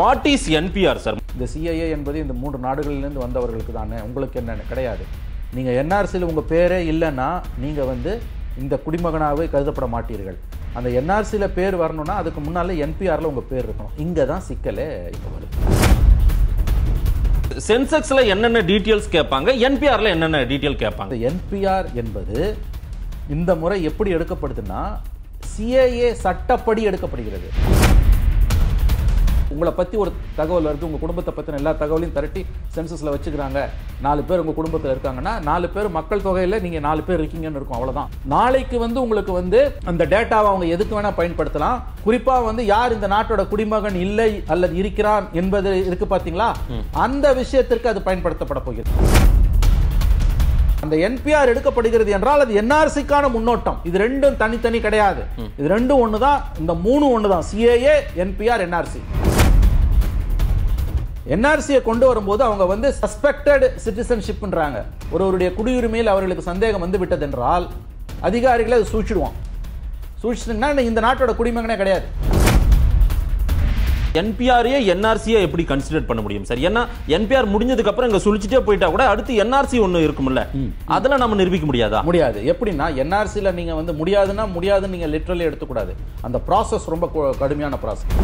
what is NPR sir இந்த CAA என்பது இந்த மூன்று நாடுகளிலிருந்து வந்தவர்களுக்கு தானே உங்களுக்கு என்னென்ன கிடையாது நீங்கள் என்ஆர்சியில் உங்கள் பேரே இல்லைன்னா நீங்கள் வந்து இந்த குடிமகனாகவே கருதப்பட மாட்டீர்கள் அந்த என்ஆர்சியில் பேர் வரணும்னா அதுக்கு முன்னால் என்பிஆரில் உங்கள் பேர் இருக்கணும் இங்கே தான் சிக்கலே இப்போ வருது சென்செக்ஸில் என்னென்ன டீட்டெயில்ஸ் கேட்பாங்க என்பிஆரில் என்னென்ன டீட்டெயில் கேட்பாங்க என்பிஆர் என்பது இந்த முறை எப்படி எடுக்கப்படுதுன்னா சிஏஏ சட்டப்படி எடுக்கப்படுகிறது உங்களை பற்றி ஒரு தகவல் வருது உங்கள் குடும்பத்தை பற்றின எல்லா தகவலையும் திரட்டி சென்சஸில் வச்சுக்கிறாங்க நாலு பேர் உங்கள் குடும்பத்தில் இருக்காங்கன்னா நாலு பேர் மக்கள் தொகையில் நீங்கள் நாலு பேர் இருக்கீங்கன்னு இருக்கும் அவ்வளோதான் நாளைக்கு வந்து உங்களுக்கு வந்து அந்த டேட்டாவை அவங்க எதுக்கு வேணால் பயன்படுத்தலாம் குறிப்பாக வந்து யார் இந்த நாட்டோட குடிமகன் இல்லை அல்லது இருக்கிறான் என்பது இருக்கு பார்த்தீங்களா அந்த விஷயத்திற்கு அது பயன்படுத்தப்பட போகிறது அந்த என்பிஆர் எடுக்கப்படுகிறது என்றால் அது என்ஆர்சிக்கான முன்னோட்டம் இது ரெண்டும் தனித்தனி கிடையாது இது ரெண்டும் ஒன்று தான் இந்த மூணு ஒன்று தான் சிஏஏ என்பிஆர் என்ஆர்சி என்ஆர்சியை கொண்டு வரும்போது அவங்க வந்து சஸ்பெக்டட் சிட்டிசன்ஷிப்ன்றாங்க ஒருவருடைய குடியுரிமையில் அவர்களுக்கு சந்தேகம் வந்து விட்டது என்றால் அதிகாரிகளை அதை சூழ்ச்சிடுவோம் சூழ்ச்சிட்டுன்னா இந்த நாட்டோட குடிமகனே கிடையாது என்பிஆரையே என்ஆர்சியை எப்படி கன்சிடர் பண்ண முடியும் சார் ஏன்னா என்பிஆர் முடிஞ்சதுக்கு அப்புறம் இங்க சுழிச்சிட்டே போயிட்டா கூட அடுத்து என்ஆர்சி ஒன்று இருக்கும்ல அதெல்லாம் நம்ம நிரூபிக்க முடியாதா முடியாது எப்படின்னா என்ஆர்சியில் நீங்கள் வந்து முடியாதுன்னா முடியாதுன்னு நீங்கள் லிட்ரலி எடுத்துக்கூடாது அந்த ப்ராசஸ் ரொம்ப கடுமையான ப்ராசஸ்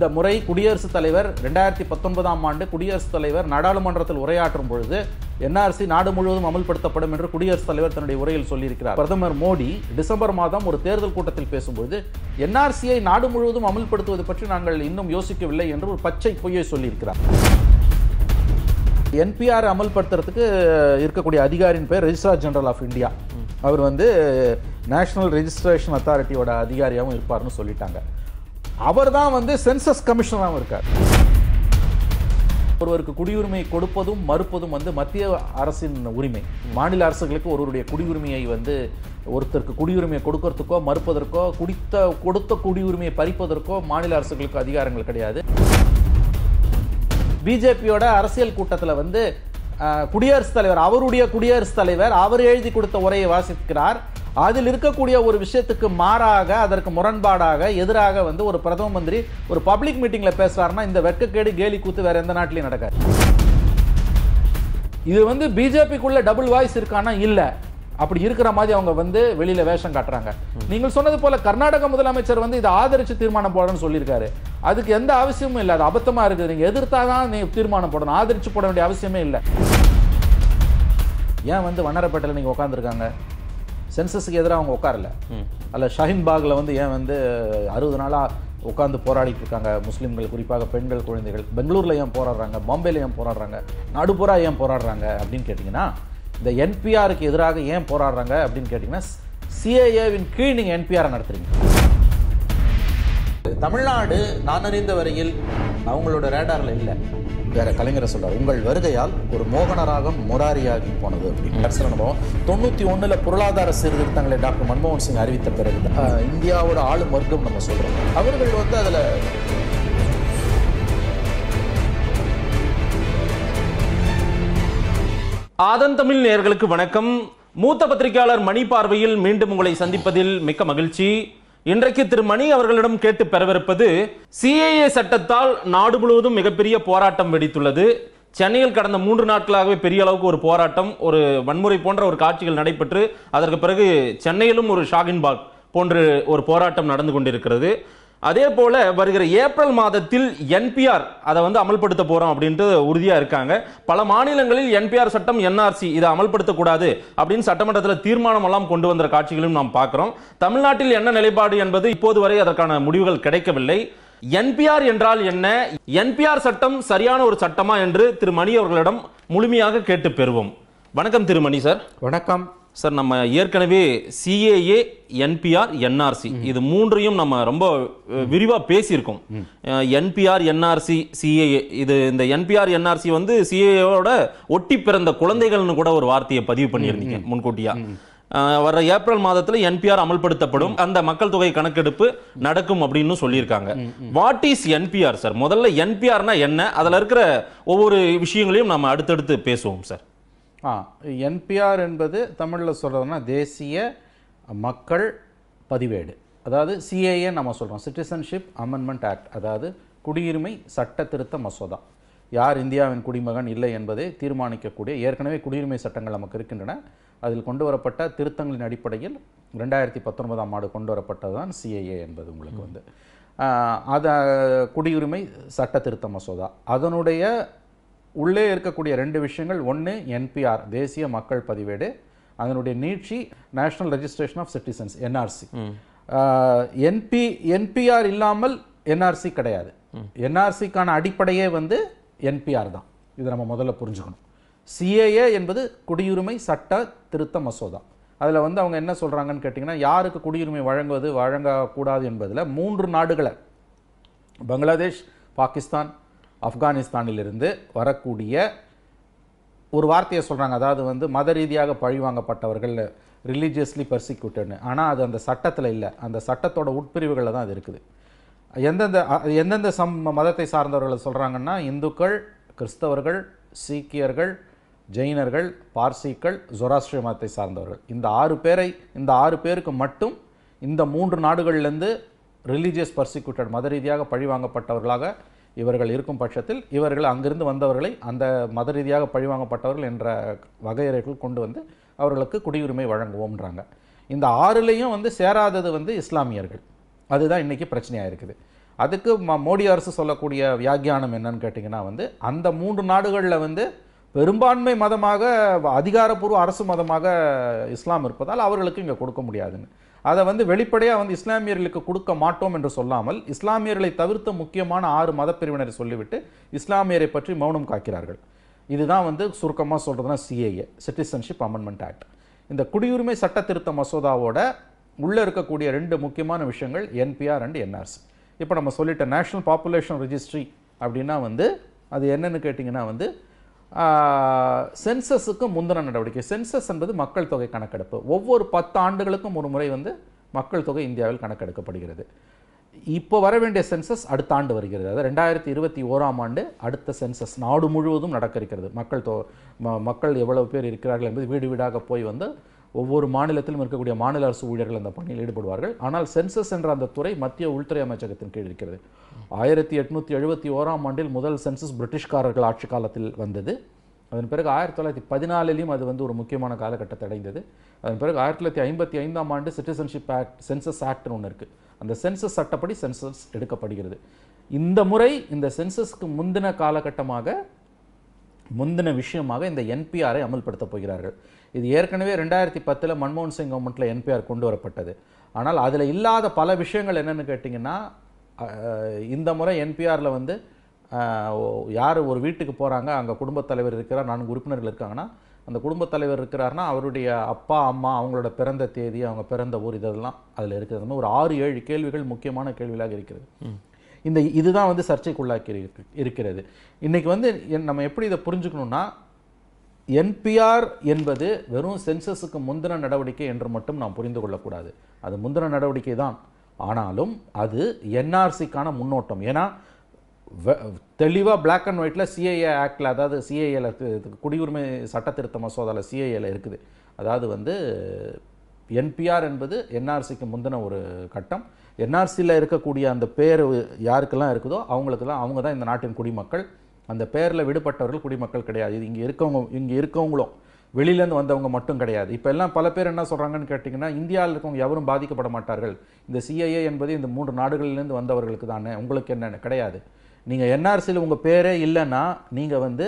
இந்த முறை குடியரசுத் தலைவர் ரெண்டாயிரத்தி பத்தொன்பதாம் ஆண்டு குடியரசுத் தலைவர் நாடாளுமன்றத்தில் உரையாற்றும் பொழுது என்ஆர்சி நாடு முழுவதும் அமல்படுத்தப்படும் என்று குடியரசுத் தலைவர் தன்னுடைய உரையில் சொல்லியிருக்கிறார் பிரதமர் மோடி டிசம்பர் மாதம் ஒரு தேர்தல் கூட்டத்தில் பேசும்போது என்ஆர்சியை நாடு முழுவதும் அமல்படுத்துவது பற்றி நாங்கள் இன்னும் யோசிக்கவில்லை என்று ஒரு பச்சை பொய்யை சொல்லியிருக்கிறார் என்பிஆர் அமல்படுத்துறதுக்கு இருக்கக்கூடிய அதிகாரியின் பேர் ரெஜிஸ்ட்ரார் ஜெனரல் ஆஃப் இந்தியா அவர் வந்து நேஷனல் ரெஜிஸ்ட்ரேஷன் அத்தாரிட்டியோட அதிகாரியாகவும் இருப்பார்னு சொல்லிட்டாங்க அவர் தான் வந்து சென்சஸ் கமிஷனராகவும் இருக்கார் ஒருவருக்கு குடியுரிமை கொடுப்பதும் மறுப்பதும் வந்து மத்திய அரசின் உரிமை மாநில அரசுகளுக்கு ஒருவருடைய குடியுரிமையை வந்து ஒருத்தருக்கு குடியுரிமையை கொடுக்கறதுக்கோ மறுப்பதற்கோ குடித்த கொடுத்த குடியுரிமையை பறிப்பதற்கோ மாநில அரசுகளுக்கு அதிகாரங்கள் கிடையாது பிஜேபியோட அரசியல் கூட்டத்தில் வந்து குடியரசுத் தலைவர் அவருடைய குடியரசுத் தலைவர் அவர் எழுதி கொடுத்த உரையை வாசிக்கிறார் அதில் இருக்கக்கூடிய ஒரு விஷயத்துக்கு மாறாக அதற்கு முரண்பாடாக எதிராக வந்து ஒரு பிரதம மந்திரி ஒரு பப்ளிக் மீட்டிங்கில் பேசுகிறாருன்னா இந்த வெட்கக்கேடு கேலி கூத்து வேறு எந்த நாட்டிலையும் நடக்காது இது வந்து பிஜேபிக்குள்ள டபுள் வாய்ஸ் இருக்கானா இல்லை அப்படி இருக்கிற மாதிரி அவங்க வந்து வெளியில வேஷம் காட்டுறாங்க நீங்கள் சொன்னது போல கர்நாடக முதலமைச்சர் வந்து இதை ஆதரிச்சு தீர்மானம் போடணும்னு சொல்லியிருக்காரு அதுக்கு எந்த அவசியமும் இல்லை அது அபத்தமா இருக்குது நீங்க எதிர்த்தா தான் நீ தீர்மானம் போடணும் ஆதரிச்சு போட வேண்டிய அவசியமே இல்லை ஏன் வந்து வண்ணரப்பேட்டையில் நீங்கள் உட்காந்துருக்காங்க சென்சஸுக்கு எதிராக அவங்க உட்காரல அல்ல ஷஹின் பாகில் வந்து ஏன் வந்து அறுபது நாளாக உட்காந்து போராடிட்டு இருக்காங்க முஸ்லீம்கள் குறிப்பாக பெண்கள் குழந்தைகள் பெங்களூரில் ஏன் போராடுறாங்க பாம்பேல ஏன் போராடுறாங்க நடுப்புறா ஏன் போராடுறாங்க அப்படின்னு கேட்டிங்கன்னா இந்த என்பிஆருக்கு எதிராக ஏன் போராடுறாங்க அப்படின்னு கேட்டிங்கன்னா சிஏஏவின் கீழ் நீங்கள் என்பிஆரை நடத்துறீங்க தமிழ்நாடு நான் அறிந்த வரையில் அவங்களோட ரேடாரில் இல்லை வேற கலைஞரை சொல்றாரு உங்கள் வருகையால் ஒரு மோகனராகம் முராரியாகி போனது அப்படின்னு அனுபவம் தொண்ணூத்தி ஒண்ணுல பொருளாதார சீர்திருத்தங்களை டாக்டர் மன்மோகன் சிங் அறிவித்த பிறகு இந்தியாவோட ஆளும் வர்க்கம் நம்ம சொல்றோம் அவர்கள் வந்து அதுல ஆதன் தமிழ் நேர்களுக்கு வணக்கம் மூத்த பத்திரிகையாளர் மணி பார்வையில் மீண்டும் உங்களை சந்திப்பதில் மிக்க மகிழ்ச்சி இன்றைக்கு திரு மணி அவர்களிடம் கேட்டு பெறவிருப்பது சிஏஏ சட்டத்தால் நாடு முழுவதும் மிகப்பெரிய போராட்டம் வெடித்துள்ளது சென்னையில் கடந்த மூன்று நாட்களாகவே பெரிய அளவுக்கு ஒரு போராட்டம் ஒரு வன்முறை போன்ற ஒரு காட்சிகள் நடைபெற்று அதற்கு பிறகு சென்னையிலும் ஒரு ஷாகின் பாக் போன்று ஒரு போராட்டம் நடந்து கொண்டிருக்கிறது அதே போல வருகிற ஏப்ரல் மாதத்தில் என்பிஆர் அதை வந்து அமல்படுத்த போறோம் அப்படின்ட்டு உறுதியா இருக்காங்க பல மாநிலங்களில் என்பிஆர் சட்டம் என்ஆர்சி இதை அமல்படுத்தக்கூடாது அப்படின்னு சட்டமன்றத்தில் தீர்மானம் எல்லாம் கொண்டு வந்த காட்சிகளையும் நாம் பார்க்கிறோம் தமிழ்நாட்டில் என்ன நிலைப்பாடு என்பது இப்போது வரை அதற்கான முடிவுகள் கிடைக்கவில்லை என்பிஆர் என்றால் என்ன என்பிஆர் சட்டம் சரியான ஒரு சட்டமா என்று திரு மணி அவர்களிடம் முழுமையாக கேட்டு பெறுவோம் வணக்கம் திருமணி சார் வணக்கம் சார் நம்ம ஏற்கனவே சிஏஏ என்பிஆர் என்ஆர்சி இது மூன்றையும் நம்ம ரொம்ப விரிவாக பேசியிருக்கோம் என்பிஆர் என்ஆர்சி சிஏஏ இது இந்த என்பிஆர் என்ஆர்சி வந்து சிஏஏவோட ஒட்டி பிறந்த குழந்தைகள்னு கூட ஒரு வார்த்தையை பதிவு பண்ணியிருந்தீங்க முன்கூட்டியா வர ஏப்ரல் மாதத்தில் என்பிஆர் அமல்படுத்தப்படும் அந்த மக்கள் தொகை கணக்கெடுப்பு நடக்கும் அப்படின்னு சொல்லியிருக்காங்க வாட் இஸ் என்பிஆர் சார் முதல்ல என்பிஆர்னா என்ன அதில் இருக்கிற ஒவ்வொரு விஷயங்களையும் நம்ம அடுத்தடுத்து பேசுவோம் சார் ஆ என்பிஆர் என்பது தமிழில் சொல்கிறதுனா தேசிய மக்கள் பதிவேடு அதாவது சிஏஏ நம்ம சொல்கிறோம் சிட்டிசன்ஷிப் அமெண்ட்மெண்ட் ஆக்ட் அதாவது குடியுரிமை சட்ட திருத்த மசோதா யார் இந்தியாவின் குடிமகன் இல்லை என்பதை தீர்மானிக்கக்கூடிய ஏற்கனவே குடியுரிமை சட்டங்கள் நமக்கு இருக்கின்றன அதில் கொண்டு வரப்பட்ட திருத்தங்களின் அடிப்படையில் ரெண்டாயிரத்தி பத்தொன்பதாம் ஆண்டு கொண்டு வரப்பட்டது தான் சிஏஏ என்பது உங்களுக்கு வந்து அதை குடியுரிமை சட்ட திருத்த மசோதா அதனுடைய உள்ளே இருக்கக்கூடிய ரெண்டு விஷயங்கள் ஒன்று என்பிஆர் தேசிய மக்கள் பதிவேடு அதனுடைய நீட்சி national registration of citizens NRC NP NPR இல்லாமல் என்ஆர்சி கிடையாது என்ஆர்சிக்கான அடிப்படையே வந்து என்பிஆர் தான் இதை நம்ம முதல்ல புரிஞ்சுக்கணும் சிஏஏ என்பது குடியுரிமை சட்ட திருத்த மசோதா அதில் வந்து அவங்க என்ன சொல்கிறாங்கன்னு கேட்டிங்கன்னா யாருக்கு குடியுரிமை வழங்குவது வழங்கக்கூடாது என்பதில் மூன்று நாடுகளை பங்களாதேஷ் பாகிஸ்தான் ஆப்கானிஸ்தானிலிருந்து வரக்கூடிய ஒரு வார்த்தையை சொல்கிறாங்க அதாவது வந்து மத ரீதியாக பழிவாங்கப்பட்டவர்கள் ரிலீஜியஸ்லி பர்சிக்யூட்டட்னு ஆனால் அது அந்த சட்டத்தில் இல்லை அந்த சட்டத்தோட உட்பிரிவுகளில் தான் அது இருக்குது எந்தெந்த எந்தெந்த சம் மதத்தை சார்ந்தவர்களை சொல்கிறாங்கன்னா இந்துக்கள் கிறிஸ்தவர்கள் சீக்கியர்கள் ஜெயினர்கள் பார்சிக்கள் ஜொராஸ்ட்ரிய மதத்தை சார்ந்தவர்கள் இந்த ஆறு பேரை இந்த ஆறு பேருக்கு மட்டும் இந்த மூன்று நாடுகள்லேருந்து ரிலீஜியஸ் பர்சிக்யூட்டட் மத ரீதியாக பழிவாங்கப்பட்டவர்களாக இவர்கள் இருக்கும் பட்சத்தில் இவர்கள் அங்கிருந்து வந்தவர்களை அந்த மத ரீதியாக பழிவாங்கப்பட்டவர்கள் என்ற வகையறைகள் கொண்டு வந்து அவர்களுக்கு குடியுரிமை வழங்குவோம்ன்றாங்க இந்த ஆறுலேயும் வந்து சேராதது வந்து இஸ்லாமியர்கள் அதுதான் இன்றைக்கி பிரச்சனையாக இருக்குது அதுக்கு ம மோடி அரசு சொல்லக்கூடிய வியாக்கியானம் என்னன்னு கேட்டிங்கன்னா வந்து அந்த மூன்று நாடுகளில் வந்து பெரும்பான்மை மதமாக அதிகாரப்பூர்வ அரசு மதமாக இஸ்லாம் இருப்பதால் அவர்களுக்கு இங்கே கொடுக்க முடியாதுன்னு அதை வந்து வெளிப்படையாக வந்து இஸ்லாமியர்களுக்கு கொடுக்க மாட்டோம் என்று சொல்லாமல் இஸ்லாமியர்களை தவிர்த்த முக்கியமான ஆறு மதப்பிரிவினரை சொல்லிவிட்டு இஸ்லாமியரை பற்றி மௌனம் காக்கிறார்கள் இதுதான் வந்து சுருக்கமாக சொல்கிறதுனா சிஏஏ சிட்டிசன்ஷிப் அமெண்ட்மெண்ட் ஆக்ட் இந்த குடியுரிமை சட்ட திருத்த மசோதாவோட உள்ளே இருக்கக்கூடிய ரெண்டு முக்கியமான விஷயங்கள் என்பிஆர் அண்ட் என்ஆர்சி இப்போ நம்ம சொல்லிட்ட நேஷனல் பாப்புலேஷன் ரிஜிஸ்ட்ரி அப்படின்னா வந்து அது என்னென்னு கேட்டிங்கன்னா வந்து சென்சஸுக்கு முந்தின நடவடிக்கை சென்சஸ் என்பது மக்கள் தொகை கணக்கெடுப்பு ஒவ்வொரு பத்து ஆண்டுகளுக்கும் ஒரு முறை வந்து மக்கள் தொகை இந்தியாவில் கணக்கெடுக்கப்படுகிறது இப்போ வர வேண்டிய சென்சஸ் அடுத்த ஆண்டு வருகிறது அதாவது ரெண்டாயிரத்தி இருபத்தி ஓராம் ஆண்டு அடுத்த சென்சஸ் நாடு முழுவதும் நடக்க இருக்கிறது மக்கள் தொ மக்கள் எவ்வளவு பேர் இருக்கிறார்கள் என்பது வீடு வீடாக போய் வந்து ஒவ்வொரு மாநிலத்திலும் இருக்கக்கூடிய மாநில அரசு ஊழியர்கள் அந்த பணியில் ஈடுபடுவார்கள் ஆனால் சென்சஸ் என்ற அந்த துறை மத்திய உள்துறை அமைச்சகத்தின் கீழ் இருக்கிறது ஆயிரத்தி எட்நூத்தி எழுபத்தி ஓராம் ஆண்டில் முதல் சென்சஸ் பிரிட்டிஷ்காரர்கள் ஆட்சி காலத்தில் வந்தது அதன் பிறகு ஆயிரத்தி தொள்ளாயிரத்தி பதினாலிலையும் அது வந்து ஒரு முக்கியமான காலகட்டத்தை அடைந்தது அதன் பிறகு ஆயிரத்தி தொள்ளாயிரத்தி ஐம்பத்தி ஐந்தாம் ஆண்டு சிட்டிசன்ஷிப் ஆக்ட் சென்சஸ் ஆக்ட்னு ஒன்று இருக்குது அந்த சென்சஸ் சட்டப்படி சென்சஸ் எடுக்கப்படுகிறது இந்த முறை இந்த சென்சஸ்க்கு முந்தின காலகட்டமாக முந்தின விஷயமாக இந்த என்பிஆரை அமல்படுத்தப் போகிறார்கள் இது ஏற்கனவே ரெண்டாயிரத்தி பத்தில் மன்மோகன் சிங் கவர்மெண்ட்டில் என்பிஆர் கொண்டு வரப்பட்டது ஆனால் அதில் இல்லாத பல விஷயங்கள் என்னென்னு கேட்டிங்கன்னா இந்த முறை என்பிஆரில் வந்து யார் ஒரு வீட்டுக்கு போகிறாங்க அங்கே குடும்பத் தலைவர் இருக்கிறார் நான்கு உறுப்பினர்கள் இருக்காங்கன்னா அந்த குடும்பத் தலைவர் இருக்கிறார்னா அவருடைய அப்பா அம்மா அவங்களோட பிறந்த தேதி அவங்க பிறந்த ஊர் இதெல்லாம் அதில் இருக்கிறது ஒரு ஆறு ஏழு கேள்விகள் முக்கியமான கேள்விகளாக இருக்கிறது இந்த இதுதான் வந்து சர்ச்சைக்குள்ளாக்கி இருக்கிறது இன்றைக்கி வந்து நம்ம எப்படி இதை புரிஞ்சுக்கணுன்னா என்பிஆர் என்பது வெறும் சென்சஸுக்கு முந்தின நடவடிக்கை என்று மட்டும் நாம் புரிந்து கொள்ளக்கூடாது அது முந்தின நடவடிக்கை தான் ஆனாலும் அது என்ஆர்சிக்கான முன்னோட்டம் ஏன்னா தெளிவாக பிளாக் அண்ட் ஒயிட்டில் சிஏஏ ஆக்டில் அதாவது சிஏஏல குடியுரிமை சட்ட திருத்த மசோதாவில் சிஏஏல இருக்குது அதாவது வந்து என்பிஆர் என்பது என்ஆர்சிக்கு முந்தின ஒரு கட்டம் என்ஆர்சியில் இருக்கக்கூடிய அந்த பேர் யாருக்கெல்லாம் இருக்குதோ அவங்களுக்கெல்லாம் அவங்க தான் இந்த நாட்டின் குடிமக்கள் அந்த பேரில் விடுபட்டவர்கள் குடிமக்கள் கிடையாது இது இங்கே இருக்கவங்க இங்கே இருக்கவங்களும் வெளியிலேருந்து வந்தவங்க மட்டும் கிடையாது இப்போ எல்லாம் பல பேர் என்ன சொல்கிறாங்கன்னு கேட்டிங்கன்னா இந்தியாவில் இருக்கவங்க யாரும் பாதிக்கப்பட மாட்டார்கள் இந்த சிஐஏ என்பது இந்த மூன்று நாடுகளிலேருந்து வந்தவர்களுக்கு தானே உங்களுக்கு என்னென்ன கிடையாது நீங்கள் என்ஆர்சியில் உங்கள் பேரே இல்லைன்னா நீங்கள் வந்து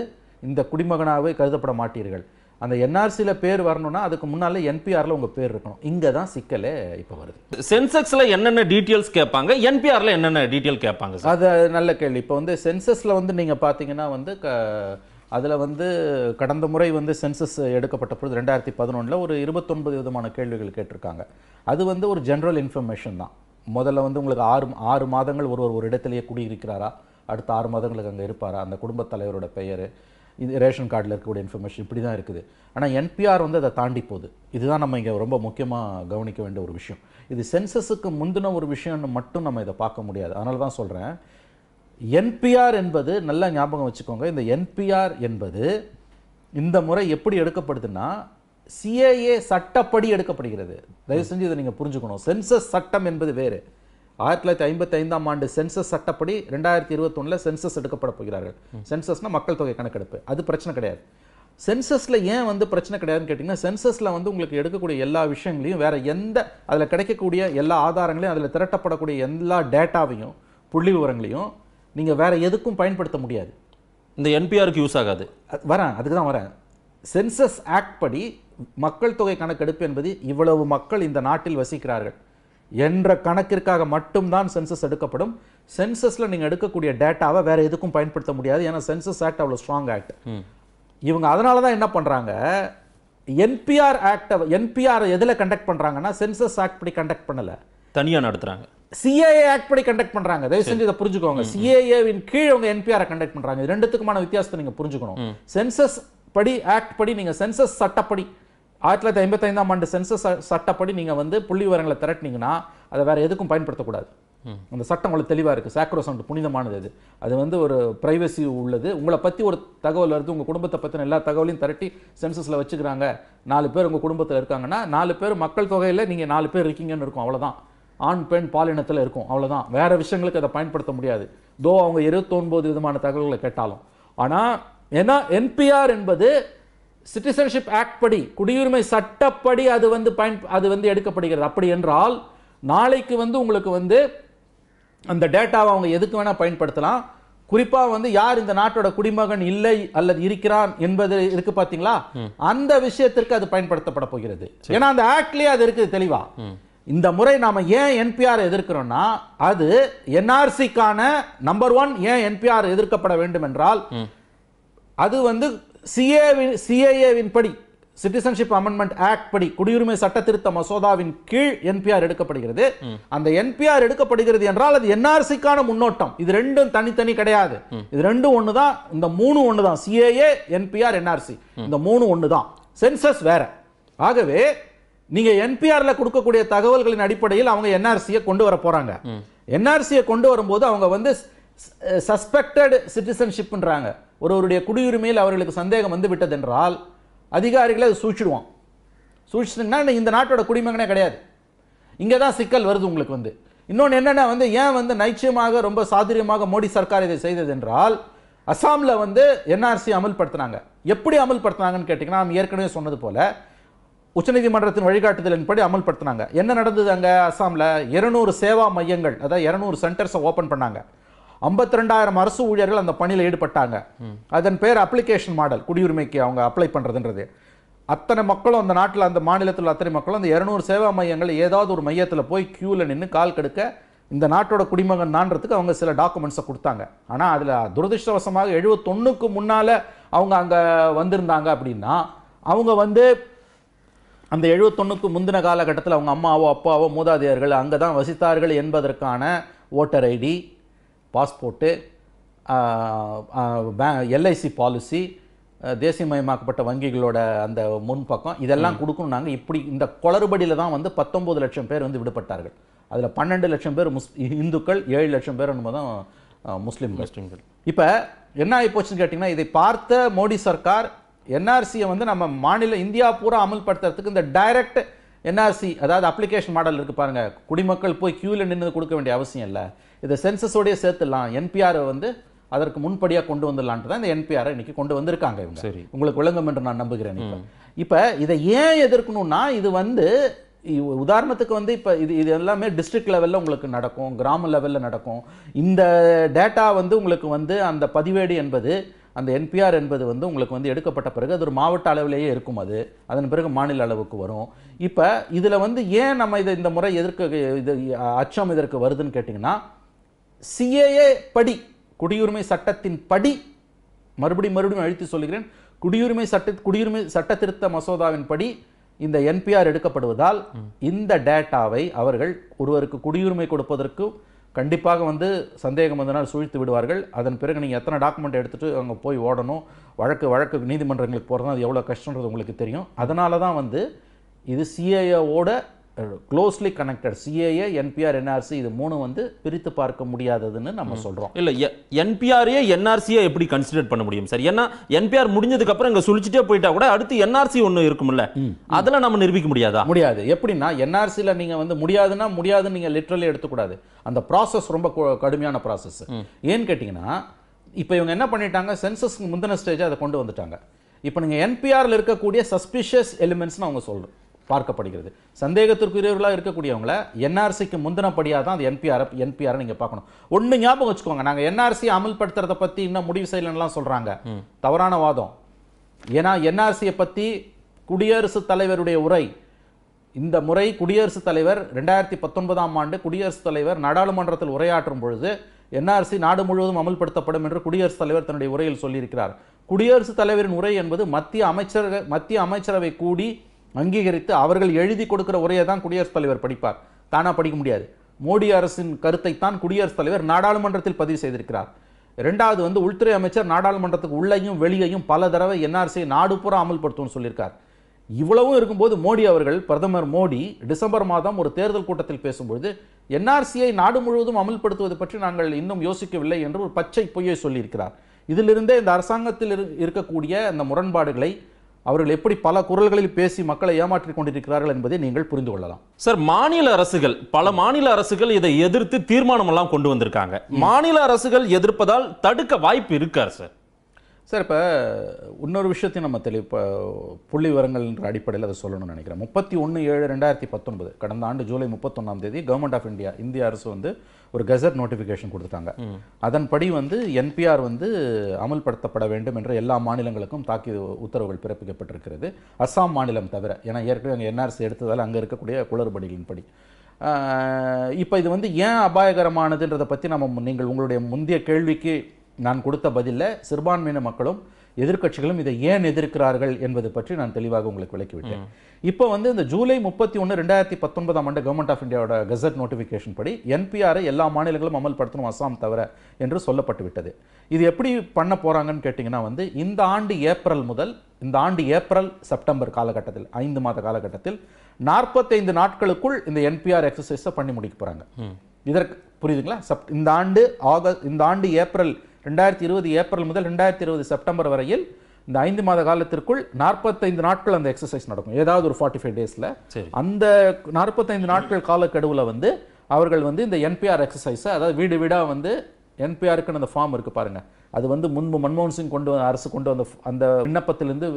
இந்த குடிமகனாகவே கருதப்பட மாட்டீர்கள் அந்த என்ஆர்சியில் பேர் வரணும்னா அதுக்கு முன்னாலே என்பிஆரில் உங்கள் பேர் இருக்கணும் இங்கே தான் சிக்கலே இப்போ வருது சென்செக்ஸில் என்னென்ன டீட்டெயில்ஸ் கேட்பாங்க என்பிஆரில் என்னென்ன டீட்டெயில் கேட்பாங்க அது நல்ல கேள்வி இப்போ வந்து சென்சஸில் வந்து நீங்கள் பார்த்தீங்கன்னா வந்து க அதில் வந்து கடந்த முறை வந்து சென்சஸ் எடுக்கப்பட்ட பொழுது ரெண்டாயிரத்தி பதினொன்றில் ஒரு இருபத்தொன்பது விதமான கேள்விகள் கேட்டிருக்காங்க அது வந்து ஒரு ஜென்ரல் இன்ஃபர்மேஷன் தான் முதல்ல வந்து உங்களுக்கு ஆறு ஆறு மாதங்கள் ஒருவர் ஒரு இடத்துலையே குடியிருக்கிறாரா அடுத்த ஆறு மாதங்களுக்கு அங்கே இருப்பாரா அந்த குடும்பத் தலைவரோட பெயர் இது ரேஷன் கார்டில் இருக்கக்கூடிய இன்ஃபர்மேஷன் இப்படி தான் இருக்குது ஆனால் என்பிஆர் வந்து அதை தாண்டி போகுது இதுதான் நம்ம இங்கே ரொம்ப முக்கியமாக கவனிக்க வேண்டிய ஒரு விஷயம் இது சென்சஸுக்கு முந்தின ஒரு விஷயம்னு மட்டும் நம்ம இதை பார்க்க முடியாது அதனால தான் சொல்கிறேன் என்பிஆர் என்பது நல்லா ஞாபகம் வச்சுக்கோங்க இந்த என்பிஆர் என்பது இந்த முறை எப்படி எடுக்கப்படுதுன்னா சிஏஏ சட்டப்படி எடுக்கப்படுகிறது தயவு செஞ்சு இதை நீங்கள் புரிஞ்சுக்கணும் சென்சஸ் சட்டம் என்பது வேறு ஆயிரத்தி தொள்ளாயிரத்தி ஐம்பத்தைந்தாம் ஆண்டு சென்சஸ் சட்டப்படி ரெண்டாயிரத்தி இருபத்தொன்னில் சென்சஸ் எடுக்கப்பட போகிறார்கள் சென்சஸ்னா மக்கள் தொகை கணக்கெடுப்பு அது பிரச்சனை கிடையாது சென்சஸில் ஏன் வந்து பிரச்சனை கிடையாதுன்னு கேட்டிங்கன்னா சென்சஸில் வந்து உங்களுக்கு எடுக்கக்கூடிய எல்லா விஷயங்களையும் வேறு எந்த அதில் கிடைக்கக்கூடிய எல்லா ஆதாரங்களையும் அதில் திரட்டப்படக்கூடிய எல்லா டேட்டாவையும் புள்ளி விவரங்களையும் நீங்கள் வேறு எதுக்கும் பயன்படுத்த முடியாது இந்த என்பிஆருக்கு யூஸ் ஆகாது வரேன் அதுக்கு தான் வரேன் சென்சஸ் ஆக்ட் படி மக்கள் தொகை கணக்கெடுப்பு என்பது இவ்வளவு மக்கள் இந்த நாட்டில் வசிக்கிறார்கள் என்ற கணக்கிற்காக மட்டும்தான் சென்சஸ் எடுக்கப்படும் சென்சஸில் நீங்கள் எடுக்கக்கூடிய டேட்டாவை வேறு எதுக்கும் பயன்படுத்த முடியாது ஏன்னா சென்சஸ் ஆக்ட் அவ்வளோ ஸ்ட்ராங் ஆக்ட் இவங்க அதனால தான் என்ன பண்ணுறாங்க என்பிஆர் ஆக்டை என்பிஆர் எதில் கண்டக்ட் பண்ணுறாங்கன்னா சென்சஸ் ஆக்ட் படி கண்டக்ட் பண்ணலை தனியாக நடத்துகிறாங்க சிஏஏ ஆக்ட் படி கண்டக்ட் பண்ணுறாங்க தயவு செஞ்சு இதை புரிஞ்சுக்கோங்க சிஏஏவின் கீழ் அவங்க என்பிஆரை கண்டக்ட் பண்ணுறாங்க இது ரெண்டுத்துக்குமான வித்தியாசத்தை நீங்கள் புரிஞ்சுக்கணும் சென்சஸ் படி ஆக்ட் படி நீங்கள் சென்சஸ் சட்டப்படி ஆயிரத்தி தொள்ளாயிரத்தி ஐம்பத்தைந்தாம் ஆண்டு சென்சஸ் சட்டப்படி நீங்கள் வந்து புள்ளி விவரங்களை திரட்டினீங்கன்னா அதை வேறு எதுக்கும் பயன்படுத்தக்கூடாது அந்த சட்டம் உங்களுக்கு தெளிவாக இருக்குது சாக்ரோசண்ட் புனிதமானது அது அது வந்து ஒரு ப்ரைவசி உள்ளது உங்களை பற்றி ஒரு தகவல் வருது உங்கள் குடும்பத்தை பற்றின எல்லா தகவலையும் திரட்டி சென்சஸில் வச்சுக்கிறாங்க நாலு பேர் உங்கள் குடும்பத்தில் இருக்காங்கன்னா நாலு பேர் மக்கள் தொகையில் நீங்கள் நாலு பேர் இருக்கீங்கன்னு இருக்கும் அவ்வளோதான் ஆண் பெண் பாலினத்தில் இருக்கும் அவ்வளோதான் வேறு விஷயங்களுக்கு அதை பயன்படுத்த முடியாது தோ அவங்க இருபத்தொன்பது விதமான தகவல்களை கேட்டாலும் ஆனால் ஏன்னா என்பிஆர் என்பது சிட்டிசன்ஷிப் ஆக்ட் படி குடியுரிமை சட்டப்படி அது வந்து பயன் அது வந்து எடுக்கப்படுகிறது அப்படி என்றால் நாளைக்கு வந்து உங்களுக்கு வந்து அந்த டேட்டாவை அவங்க எதுக்கு வேணால் பயன்படுத்தலாம் குறிப்பாக வந்து யார் இந்த நாட்டோட குடிமகன் இல்லை அல்லது இருக்கிறான் என்பது இருக்கு பார்த்தீங்களா அந்த விஷயத்திற்கு அது பயன்படுத்தப்பட போகிறது ஏன்னா அந்த ஆக்ட்லேயே அது இருக்குது தெளிவா இந்த முறை நாம் ஏன் என்பிஆர் எதிர்க்கிறோம்னா அது என்ஆர்சிக்கான நம்பர் ஒன் ஏன் என்பிஆர் எதிர்க்கப்பட வேண்டும் என்றால் அது வந்து சிஏவின் சிஏஏவின் படி சிட்டிசன்ஷிப் அமெண்ட்மெண்ட் ஆக்ட் படி குடியுரிமை சட்ட திருத்த மசோதாவின் கீழ் என்பிஆர் எடுக்கப்படுகிறது அந்த என்பிஆர் எடுக்கப்படுகிறது என்றால் அது என்ஆர்சிக்கான முன்னோட்டம் இது ரெண்டும் தனித்தனி கிடையாது இது ரெண்டும் ஒன்று தான் இந்த மூணு ஒன்று தான் சிஏஏ என்பிஆர் என்ஆர்சி இந்த மூணு ஒன்று தான் சென்சஸ் வேற ஆகவே நீங்க என்பிஆர்ல கொடுக்கக்கூடிய தகவல்களின் அடிப்படையில் அவங்க என்ஆர்சியை கொண்டு வர போறாங்க என்ஆர்சியை கொண்டு வரும்போது அவங்க வந்து சஸ்பெக்டட் சிட்டிசன்ஷிப்ன்றாங்க ஒருவருடைய குடியுரிமையில் அவர்களுக்கு சந்தேகம் வந்து விட்டதென்றால் அதிகாரிகளை அது சூழ்ச்சிடுவான் சூழ்ச்சினா இந்த நாட்டோட குடிமகனே கிடையாது இங்கே தான் சிக்கல் வருது உங்களுக்கு வந்து இன்னொன்று என்னென்னா வந்து ஏன் வந்து நைச்சியமாக ரொம்ப சாதுரியமாக மோடி சர்க்கார் இதை செய்ததென்றால் அசாமில் வந்து என்ஆர்சி அமல்படுத்தினாங்க எப்படி அமல்படுத்தினாங்கன்னு கேட்டிங்கன்னா ஏற்கனவே சொன்னது போல் உச்சநீதிமன்றத்தின் வழிகாட்டுதலின்படி அமல்படுத்தினாங்க என்ன நடந்தது அங்கே அசாமில் இருநூறு சேவா மையங்கள் அதாவது இரநூறு சென்டர்ஸை ஓப்பன் பண்ணாங்க ஐம்பத்தி ரெண்டாயிரம் அரசு ஊழியர்கள் அந்த பணியில் ஈடுபட்டாங்க அதன் பேர் அப்ளிகேஷன் மாடல் குடியுரிமைக்கு அவங்க அப்ளை பண்ணுறதுன்றது அத்தனை மக்களும் அந்த நாட்டில் அந்த மாநிலத்தில் அத்தனை மக்களும் அந்த இரநூறு சேவா மையங்கள் ஏதாவது ஒரு மையத்தில் போய் க்யூவில் நின்று கால் கெடுக்க இந்த நாட்டோட குடிமகன் நான்றதுக்கு அவங்க சில டாக்குமெண்ட்ஸை கொடுத்தாங்க ஆனால் அதில் துரதிருஷ்டவசமாக எழுபத்தொன்னுக்கு முன்னால் அவங்க அங்கே வந்திருந்தாங்க அப்படின்னா அவங்க வந்து அந்த எழுபத்தொன்னுக்கு முந்தின காலகட்டத்தில் அவங்க அம்மாவோ அப்பாவோ மூதாதையர்கள் அங்கே தான் வசித்தார்கள் என்பதற்கான voter ID passport LIC policy தேசியமயமாக்கப்பட்ட வங்கிகளோட அந்த முன்பக்கம் இதெல்லாம் கொடுக்கணும் நாங்கள் இப்படி இந்த குளறுபடியில் தான் வந்து பத்தொம்பது லட்சம் பேர் வந்து விடுபட்டார்கள் அதில் பன்னெண்டு லட்சம் பேர் முஸ் இந்துக்கள் ஏழு லட்சம் பேர் என்பது தான் முஸ்லீம் முஸ்லீம்கள் இப்போ என்ன ஆகி போச்சுன்னு கேட்டிங்கன்னா இதை பார்த்த மோடி சர்க்கார் என்ஆர்சியை வந்து நம்ம மாநில இந்தியா பூரா அமல்படுத்துறதுக்கு இந்த டைரக்ட் என்ஆர்சி அதாவது அப்ளிகேஷன் மாடல் இருக்குது பாருங்கள் குடிமக்கள் போய் க்யூவில் நின்று கொடுக்க வேண்டிய அவசியம் இல்லை இதை சென்சஸோடய சேர்த்துலாம் என்பிஆரை வந்து அதற்கு முன்படியாக கொண்டு வந்துடலான்ட்டு தான் இந்த என்பிஆரை இன்னைக்கு கொண்டு வந்திருக்காங்க இவங்க சரி உங்களுக்கு விளங்கும் என்று நான் நம்புகிறேன் இப்போ இப்போ இதை ஏன் எதிர்க்கணும்னா இது வந்து உதாரணத்துக்கு வந்து இப்போ இது இது எல்லாமே டிஸ்ட்ரிக்ட் லெவலில் உங்களுக்கு நடக்கும் கிராம லெவலில் நடக்கும் இந்த டேட்டா வந்து உங்களுக்கு வந்து அந்த பதிவேடு என்பது அந்த என்பிஆர் என்பது வந்து உங்களுக்கு வந்து எடுக்கப்பட்ட பிறகு அது ஒரு மாவட்ட அளவிலேயே இருக்கும் அது அதன் பிறகு மாநில அளவுக்கு வரும் இப்போ இதில் வந்து ஏன் நம்ம இதை இந்த முறை எதிர்க்க இது அச்சம் இதற்கு வருதுன்னு கேட்டிங்கன்னா சிஏஏ படி குடியுரிமை சட்டத்தின் படி மறுபடியும் மறுபடியும் அழித்து சொல்கிறேன் குடியுரிமை சட்ட குடியுரிமை சட்ட திருத்த மசோதாவின் படி இந்த என்பிஆர் எடுக்கப்படுவதால் இந்த டேட்டாவை அவர்கள் ஒருவருக்கு குடியுரிமை கொடுப்பதற்கு கண்டிப்பாக வந்து சந்தேகம் வந்தனால் சுழித்து விடுவார்கள் அதன் பிறகு நீங்கள் எத்தனை டாக்குமெண்ட் எடுத்துகிட்டு அங்கே போய் ஓடணும் வழக்கு வழக்கு நீதிமன்றங்களுக்கு போகிறதா அது எவ்வளோ கஷ்டன்றது உங்களுக்கு தெரியும் அதனால தான் வந்து இது சிஏஏவோட closely connected CAA NPR NRC இது மூணு வந்து பிரித்து பார்க்க முடியாததுன்னு நம்ம சொல்கிறோம் இல்லை என்பிஆரையே என்ஆர்சியை எப்படி கன்சிடர் பண்ண முடியும் சார் ஏன்னா என்பிஆர் முடிஞ்சதுக்கு அப்புறம் இங்கே சுழிச்சிட்டே போயிட்டா கூட அடுத்து என்ஆர்சி ஒன்று இருக்கும்ல அதெல்லாம் நம்ம நிரூபிக்க முடியாதா முடியாது எப்படின்னா என்ஆர்சியில் நீங்கள் வந்து முடியாதுன்னா முடியாதுன்னு நீங்கள் லிட்ரலி எடுத்துக்கூடாது அந்த ப்ராசஸ் ரொம்ப கடுமையான ப்ராசஸ் ஏன்னு கேட்டிங்கன்னா இப்போ இவங்க என்ன பண்ணிட்டாங்க சென்சஸ் முந்தின ஸ்டேஜாக அதை கொண்டு வந்துட்டாங்க இப்போ நீங்கள் என்பிஆரில் இருக்கக்கூடிய சஸ்பிஷியஸ் எலிமெண்ட்ஸ்னு அவங்க சொல்கிறோம் பார்க்கப்படுகிறது சந்தேகத்திற்குரியவர்களாக இருக்கக்கூடியவங்கள என்ஆர்சிக்கு முந்தினப்படியாக தான் அது என்பிஆர் என்பிஆர் நீங்கள் பார்க்கணும் ஒன்று ஞாபகம் வச்சுக்கோங்க நாங்கள் என்ஆர்சி அமல்படுத்துறதை பற்றி இன்னும் முடிவு செய்யலன்னெலாம் சொல்கிறாங்க தவறான வாதம் ஏன்னா என்ஆர்சியை பற்றி குடியரசுத் தலைவருடைய உரை இந்த முறை குடியரசுத் தலைவர் ரெண்டாயிரத்தி பத்தொன்பதாம் ஆண்டு குடியரசுத் தலைவர் நாடாளுமன்றத்தில் உரையாற்றும் பொழுது என்ஆர்சி நாடு முழுவதும் அமல்படுத்தப்படும் என்று குடியரசுத் தலைவர் தன்னுடைய உரையில் சொல்லியிருக்கிறார் குடியரசுத் தலைவரின் உரை என்பது மத்திய அமைச்சர் மத்திய அமைச்சரவை கூடி அங்கீகரித்து அவர்கள் எழுதி கொடுக்கிற உரையை தான் குடியரசுத் தலைவர் படிப்பார் தானாக படிக்க முடியாது மோடி அரசின் கருத்தை தான் குடியரசுத் தலைவர் நாடாளுமன்றத்தில் பதிவு செய்திருக்கிறார் ரெண்டாவது வந்து உள்துறை அமைச்சர் நாடாளுமன்றத்துக்கு உள்ளேயும் வெளியையும் பல தடவை என்ஆர்சியை நாடுபுற அமல்படுத்தும்னு சொல்லியிருக்கார் இவ்வளவும் இருக்கும்போது மோடி அவர்கள் பிரதமர் மோடி டிசம்பர் மாதம் ஒரு தேர்தல் கூட்டத்தில் பேசும்பொழுது என்ஆர்சியை நாடு முழுவதும் அமல்படுத்துவது பற்றி நாங்கள் இன்னும் யோசிக்கவில்லை என்று ஒரு பச்சை பொய்யை சொல்லியிருக்கிறார் இதிலிருந்தே இந்த அரசாங்கத்தில் இருக்கக்கூடிய அந்த முரண்பாடுகளை அவர்கள் எப்படி பல குரல்களில் பேசி மக்களை ஏமாற்றிக் கொண்டிருக்கிறார்கள் என்பதை நீங்கள் புரிந்து கொள்ளலாம் சார் மாநில அரசுகள் பல மாநில அரசுகள் இதை எதிர்த்து தீர்மானம் எல்லாம் கொண்டு வந்திருக்காங்க மாநில அரசுகள் எதிர்ப்பதால் தடுக்க வாய்ப்பு இருக்கார் சார் சார் இப்போ இன்னொரு விஷயத்தையும் நம்ம தெளி புள்ளி என்ற அடிப்படையில் அதை சொல்லணும்னு நினைக்கிறேன் முப்பத்தி ஒன்று ஏழு ரெண்டாயிரத்தி பத்தொன்பது கடந்த ஆண்டு ஜூலை முப்பத்தொன்னாம் தேதி கவர்மெண்ட் ஆஃப் இந்தியா இந்திய அரசு வந்து ஒரு கெசட் நோட்டிஃபிகேஷன் கொடுத்துட்டாங்க அதன்படி வந்து என்பிஆர் வந்து அமல்படுத்தப்பட வேண்டும் என்ற எல்லா மாநிலங்களுக்கும் தாக்கி உத்தரவுகள் பிறப்பிக்கப்பட்டிருக்கிறது அஸ்ஸாம் மாநிலம் தவிர ஏன்னா ஏற்கனவே அங்கே என்ஆர்சி எடுத்ததால் அங்கே இருக்கக்கூடிய குளறுபடிகளின்படி இப்போ இது வந்து ஏன் அபாயகரமானதுன்றதை பற்றி நம்ம நீங்கள் உங்களுடைய முந்தைய கேள்விக்கு நான் கொடுத்த பதிலில் சிறுபான்மையின மக்களும் எதிர்க்கட்சிகளும் இதை ஏன் எதிர்க்கிறார்கள் என்பது பற்றி நான் தெளிவாக உங்களுக்கு விளக்கிவிட்டேன் இப்போ வந்து இந்த ஜூலை முப்பத்தி ஒன்று ரெண்டாயிரத்தி பத்தொன்பதாம் ஆண்டு கவர்மெண்ட் ஆஃப் இந்தியாவோட கெசட் நோட்டிஃபிகேஷன் படி என்பிஆரை எல்லா மாநிலங்களும் அமல்படுத்தணும் அசாம் தவிர என்று சொல்லப்பட்டு விட்டது இது எப்படி பண்ண போகிறாங்கன்னு கேட்டிங்கன்னா வந்து இந்த ஆண்டு ஏப்ரல் முதல் இந்த ஆண்டு ஏப்ரல் செப்டம்பர் காலகட்டத்தில் ஐந்து மாத காலகட்டத்தில் நாற்பத்தைந்து நாட்களுக்குள் இந்த என்பிஆர் எக்ஸசைஸை பண்ணி முடிக்க போகிறாங்க இதற்கு புரியுதுங்களா செப் இந்த ஆண்டு ஆகஸ்ட் இந்த ஆண்டு ஏப்ரல் ரெண்டாயிரத்தி இருபது ஏப்ரல் முதல் ரெண்டாயிரத்தி இருபது செப்டம்பர் வரையில் இந்த ஐந்து மாத காலத்திற்குள் நாற்பத்தைந்து நாட்கள் அந்த எக்ஸசைஸ் நடக்கும் ஏதாவது ஒரு ஃபார்ட்டி ஃபைவ் டேஸில் அந்த நாற்பத்தைந்து நாட்கள் காலக்கெடுவில் வந்து அவர்கள் வந்து இந்த என்பிஆர் எக்ஸசைஸை அதாவது வீடு வீடாக வந்து என்பிஆருக்குன்னு அந்த ஃபார்ம் இருக்குது பாருங்கள் அது வந்து முன்பு மன்மோகன் சிங் கொண்டு வந்த அரசு கொண்டு வந்த அந்த விண்ணப்பத்திலிருந்து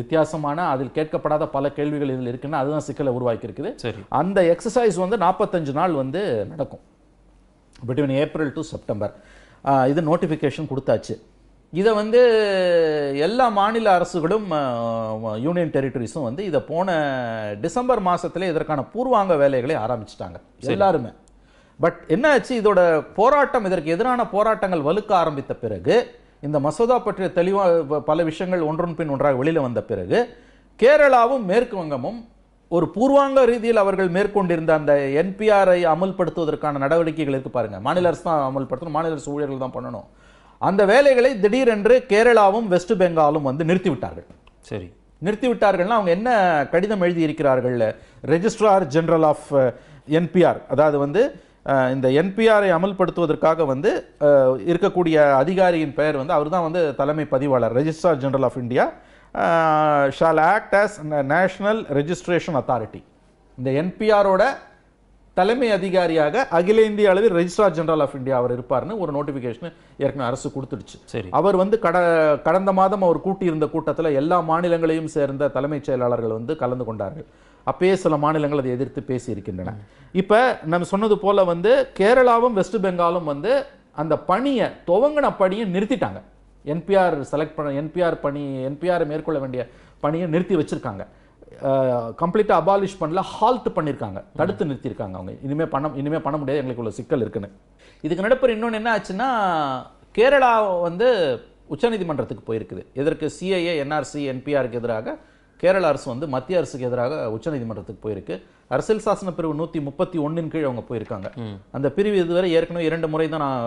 வித்தியாசமான அதில் கேட்கப்படாத பல கேள்விகள் இதில் இருக்குன்னா அதுதான் சிக்கலை உருவாக்கி இருக்குது அந்த எக்ஸசைஸ் வந்து நாற்பத்தஞ்சு நாள் வந்து நடக்கும் பிட்வீன் ஏப்ரல் டு செப்டம்பர் இது நோட்டிஃபிகேஷன் கொடுத்தாச்சு இதை வந்து எல்லா மாநில அரசுகளும் யூனியன் டெரிட்டரிஸும் வந்து இதை போன டிசம்பர் மாதத்தில் இதற்கான பூர்வாங்க வேலைகளை ஆரம்பிச்சிட்டாங்க எல்லாருமே பட் என்ன ஆச்சு இதோட போராட்டம் இதற்கு எதிரான போராட்டங்கள் வலுக்க ஆரம்பித்த பிறகு இந்த மசோதா பற்றிய தெளிவாக பல விஷயங்கள் ஒன்றன் பின் ஒன்றாக வெளியில் வந்த பிறகு கேரளாவும் மேற்கு வங்கமும் ஒரு பூர்வாங்க ரீதியில் அவர்கள் மேற்கொண்டிருந்த அந்த என்பிஆரை அமல்படுத்துவதற்கான நடவடிக்கைகள் இருக்கு பாருங்க மாநில அரசு தான் அமல்படுத்தணும் மாநில அரசு ஊழியர்கள் தான் பண்ணணும் அந்த வேலைகளை திடீரென்று கேரளாவும் வெஸ்ட் பெங்காலும் வந்து நிறுத்திவிட்டார்கள் சரி நிறுத்திவிட்டார்கள்னா அவங்க என்ன கடிதம் எழுதியிருக்கிறார்கள் ரெஜிஸ்ட்ரார் ஜெனரல் ஆஃப் என்பிஆர் அதாவது வந்து இந்த என்பிஆரை அமல்படுத்துவதற்காக வந்து இருக்கக்கூடிய அதிகாரியின் பெயர் வந்து அவர் தான் வந்து தலைமை பதிவாளர் registrar general of India shall act as national registration authority இந்த என்பிஆரோட தலைமை அதிகாரியாக அகில இந்திய அளவில் ரெஜிஸ்ட்ரார் ஜெனரல் ஆஃப் இந்தியா அவர் இருப்பார்னு ஒரு நோட்டிபிகேஷன் ஏற்கனவே அரசு கொடுத்துடுச்சு சரி அவர் வந்து கட கடந்த மாதம் அவர் கூட்டியிருந்த கூட்டத்தில் எல்லா மாநிலங்களையும் சேர்ந்த தலைமைச் செயலாளர்கள் வந்து கலந்து கொண்டார்கள் அப்பயே சில மாநிலங்கள் அதை எதிர்த்து பேசியிருக்கின்றன இப்போ நம்ம சொன்னது போல் வந்து கேரளாவும் வெஸ்ட் பெங்காலும் வந்து அந்த பணியை துவங்கின பணியை நிறுத்திட்டாங்க என்பிஆர் செலக்ட் பண்ண என்பிஆர் பணி என்பிஆர் மேற்கொள்ள வேண்டிய பணியை நிறுத்தி வச்சுருக்காங்க கம்ப்ளீட்டாக அபாலிஷ் பண்ணல ஹால்ட் பண்ணியிருக்காங்க தடுத்து நிறுத்தியிருக்காங்க அவங்க இனிமேல் பண்ண இனிமேல் பண்ண முடியாது எங்களுக்கு உள்ள சிக்கல் இருக்குன்னு இதுக்கு நடப்பு இன்னொன்று என்ன ஆச்சுன்னா கேரளா வந்து உச்சநீதிமன்றத்துக்கு போயிருக்குது எதற்கு சிஐஏ என்ஆர்சி என்பிஆருக்கு எதிராக கேரள அரசு வந்து மத்திய அரசுக்கு எதிராக உச்சநீதிமன்றத்துக்கு போயிருக்கு அரசியல் சாசன பிரிவு நூற்றி முப்பத்தி ஒன்றின் கீழ் அவங்க போயிருக்காங்க அந்த பிரிவு இதுவரை ஏற்கனவே இரண்டு முறை தான் நான்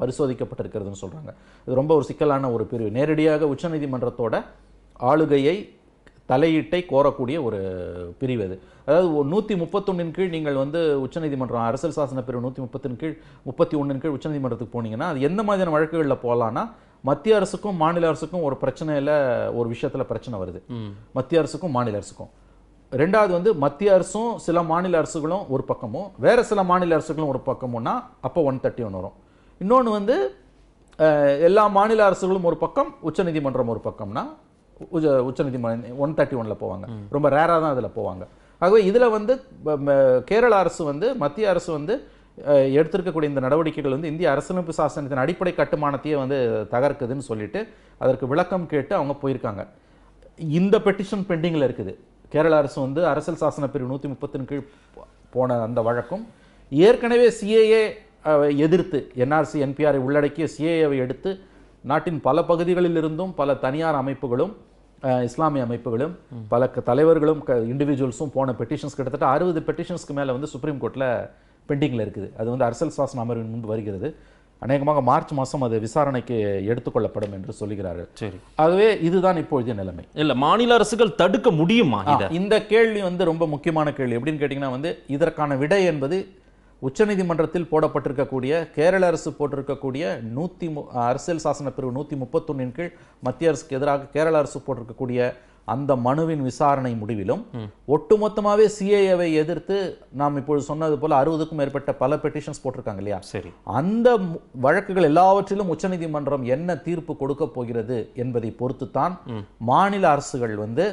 பரிசோதிக்கப்பட்டிருக்கிறதுன்னு சொல்கிறாங்க இது ரொம்ப ஒரு சிக்கலான ஒரு பிரிவு நேரடியாக உச்சநீதிமன்றத்தோட ஆளுகையை தலையீட்டை கோரக்கூடிய ஒரு பிரிவு அது அதாவது நூற்றி முப்பத்தொன்னின் கீழ் நீங்கள் வந்து உச்சநீதிமன்றம் அரசியல் சாசன பிரிவு நூற்றி முப்பத்தின் கீழ் முப்பத்தி ஒன்றின் கீழ் உச்சநீதிமன்றத்துக்கு போனீங்கன்னா அது எந்த மாதிரியான வழக்குகளில் போகலான்னா மத்திய அரசுக்கும் மாநில அரசுக்கும் ஒரு பிரச்சனையில் ஒரு விஷயத்தில் பிரச்சனை வருது மத்திய அரசுக்கும் மாநில அரசுக்கும் ரெண்டாவது வந்து மத்திய அரசும் சில மாநில அரசுகளும் ஒரு பக்கமும் வேறு சில மாநில அரசுகளும் ஒரு பக்கமும்னா அப்போ ஒன் தேர்ட்டி ஒன்று வரும் இன்னொன்று வந்து எல்லா மாநில அரசுகளும் ஒரு பக்கம் உச்சநீதிமன்றம் ஒரு பக்கம்னா உச்சநீதிமன்றம் ஒன் தேர்ட்டி ஒனில் போவாங்க ரொம்ப ரேராக தான் அதில் போவாங்க ஆகவே இதில் வந்து கேரள அரசு வந்து மத்திய அரசு வந்து எடுத்திருக்கக்கூடிய இந்த நடவடிக்கைகள் வந்து இந்திய அரசமைப்பு சாசனத்தின் அடிப்படை கட்டுமானத்தையே வந்து தகர்க்குதுன்னு சொல்லிட்டு அதற்கு விளக்கம் கேட்டு அவங்க போயிருக்காங்க இந்த பெட்டிஷன் பெண்டிங்கில் இருக்குது கேரள அரசு வந்து அரசியல் சாசன பிரிவு நூற்றி முப்பத்தின் கீழ் போன அந்த வழக்கும் ஏற்கனவே சிஏஏ எதிர்த்து என்ஆர்சி என்பிஆரை உள்ளடக்கிய சிஏஏவை எடுத்து நாட்டின் பல பகுதிகளில் இருந்தும் பல தனியார் அமைப்புகளும் இஸ்லாமிய அமைப்புகளும் பல தலைவர்களும் இண்டிவிஜுவல்ஸும் போன பெட்டிஷன்ஸ் கிட்டத்தட்ட அறுபது பெட்டிஷன்ஸ்க்கு மேலே வந்து சுப்ரீம் கோர்ட்டில் பெண்டிங்கில் இருக்குது அது வந்து அரசல் சாசன அமர்வின் முன்பு வருகிறது அநேகமாக மார்ச் மாதம் அது விசாரணைக்கு எடுத்துக்கொள்ளப்படும் என்று சொல்லுகிறார்கள் சரி ஆகவே இதுதான் இப்பொழுது நிலைமை இல்லை மாநில அரசுகள் தடுக்க முடியுமா இந்த கேள்வி வந்து ரொம்ப முக்கியமான கேள்வி எப்படின்னு கேட்டிங்கன்னா வந்து இதற்கான விடை என்பது உச்சநீதிமன்றத்தில் போடப்பட்டிருக்கக்கூடிய கேரள அரசு போட்டிருக்கக்கூடிய நூற்றி அரசியல் சாசன பிரிவு நூற்றி முப்பத்தொன்னின் கீழ் மத்திய அரசுக்கு எதிராக கேரள அரசு போட்டிருக்கக்கூடிய அந்த மனுவின் விசாரணை முடிவிலும் ஒட்டுமொத்தமாகவே சிஏஏவை எதிர்த்து நாம் இப்பொழுது சொன்னது போல் அறுபதுக்கும் மேற்பட்ட பல பெட்டிஷன்ஸ் போட்டிருக்காங்க இல்லையா சரி அந்த வழக்குகள் எல்லாவற்றிலும் உச்சநீதிமன்றம் என்ன தீர்ப்பு கொடுக்க போகிறது என்பதை பொறுத்து தான் மாநில அரசுகள் வந்து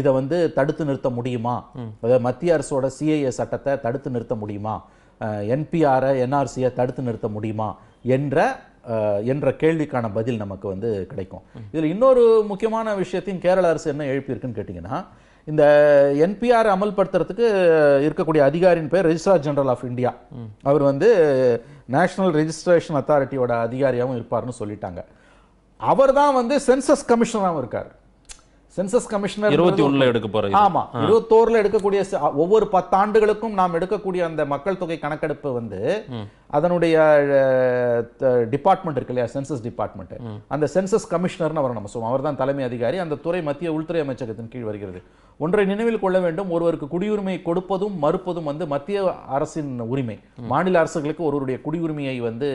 இதை வந்து தடுத்து நிறுத்த முடியுமா அதாவது மத்திய அரசோட சிஏஏ சட்டத்தை தடுத்து நிறுத்த முடியுமா என்பிஆரை என்ஆர்சியை தடுத்து நிறுத்த முடியுமா என்ற என்ற கேள்விக்கான பதில் நமக்கு வந்து கிடைக்கும் இதில் இன்னொரு முக்கியமான விஷயத்தையும் கேரள அரசு என்ன எழுப்பியிருக்குன்னு கேட்டிங்கன்னா இந்த என்பிஆர் அமல்படுத்துறதுக்கு இருக்கக்கூடிய அதிகாரியின் பேர் ரெஜிஸ்ட்ரார் ஜெனரல் ஆஃப் இந்தியா அவர் வந்து நேஷனல் ரெஜிஸ்ட்ரேஷன் அத்தாரிட்டியோட அதிகாரியாகவும் இருப்பார்னு சொல்லிட்டாங்க அவர் தான் வந்து சென்சஸ் கமிஷனராகவும் இருக்கார் சென்சஸ் கமிஷனர் இருபத்தி ஒண்ணுல எடுக்க போகிறோம் ஆமா இருபத்தோரில் எடுக்கக்கூடிய ஒவ்வொரு பத்தாண்டுகளுக்கும் நாம் எடுக்கக்கூடிய அந்த மக்கள் தொகை கணக்கெடுப்பு வந்து அதனுடைய டிபார்ட்மெண்ட் இருக்கு இல்லையா சென்சஸ் டிபார்ட்மெண்ட் அந்த சென்சஸ் கமிஷனர்னு அவர் நம்ம சொல்லுவோம் அவர் தான் தலைமை அதிகாரி அந்த துறை மத்திய உள்துறை அமைச்சகத்தின் கீழ் வருகிறது ஒன்றை நினைவில் கொள்ள வேண்டும் ஒருவருக்கு குடியுரிமை கொடுப்பதும் மறுப்பதும் வந்து மத்திய அரசின் உரிமை மாநில அரசுகளுக்கு ஒருவருடைய குடியுரிமையை வந்து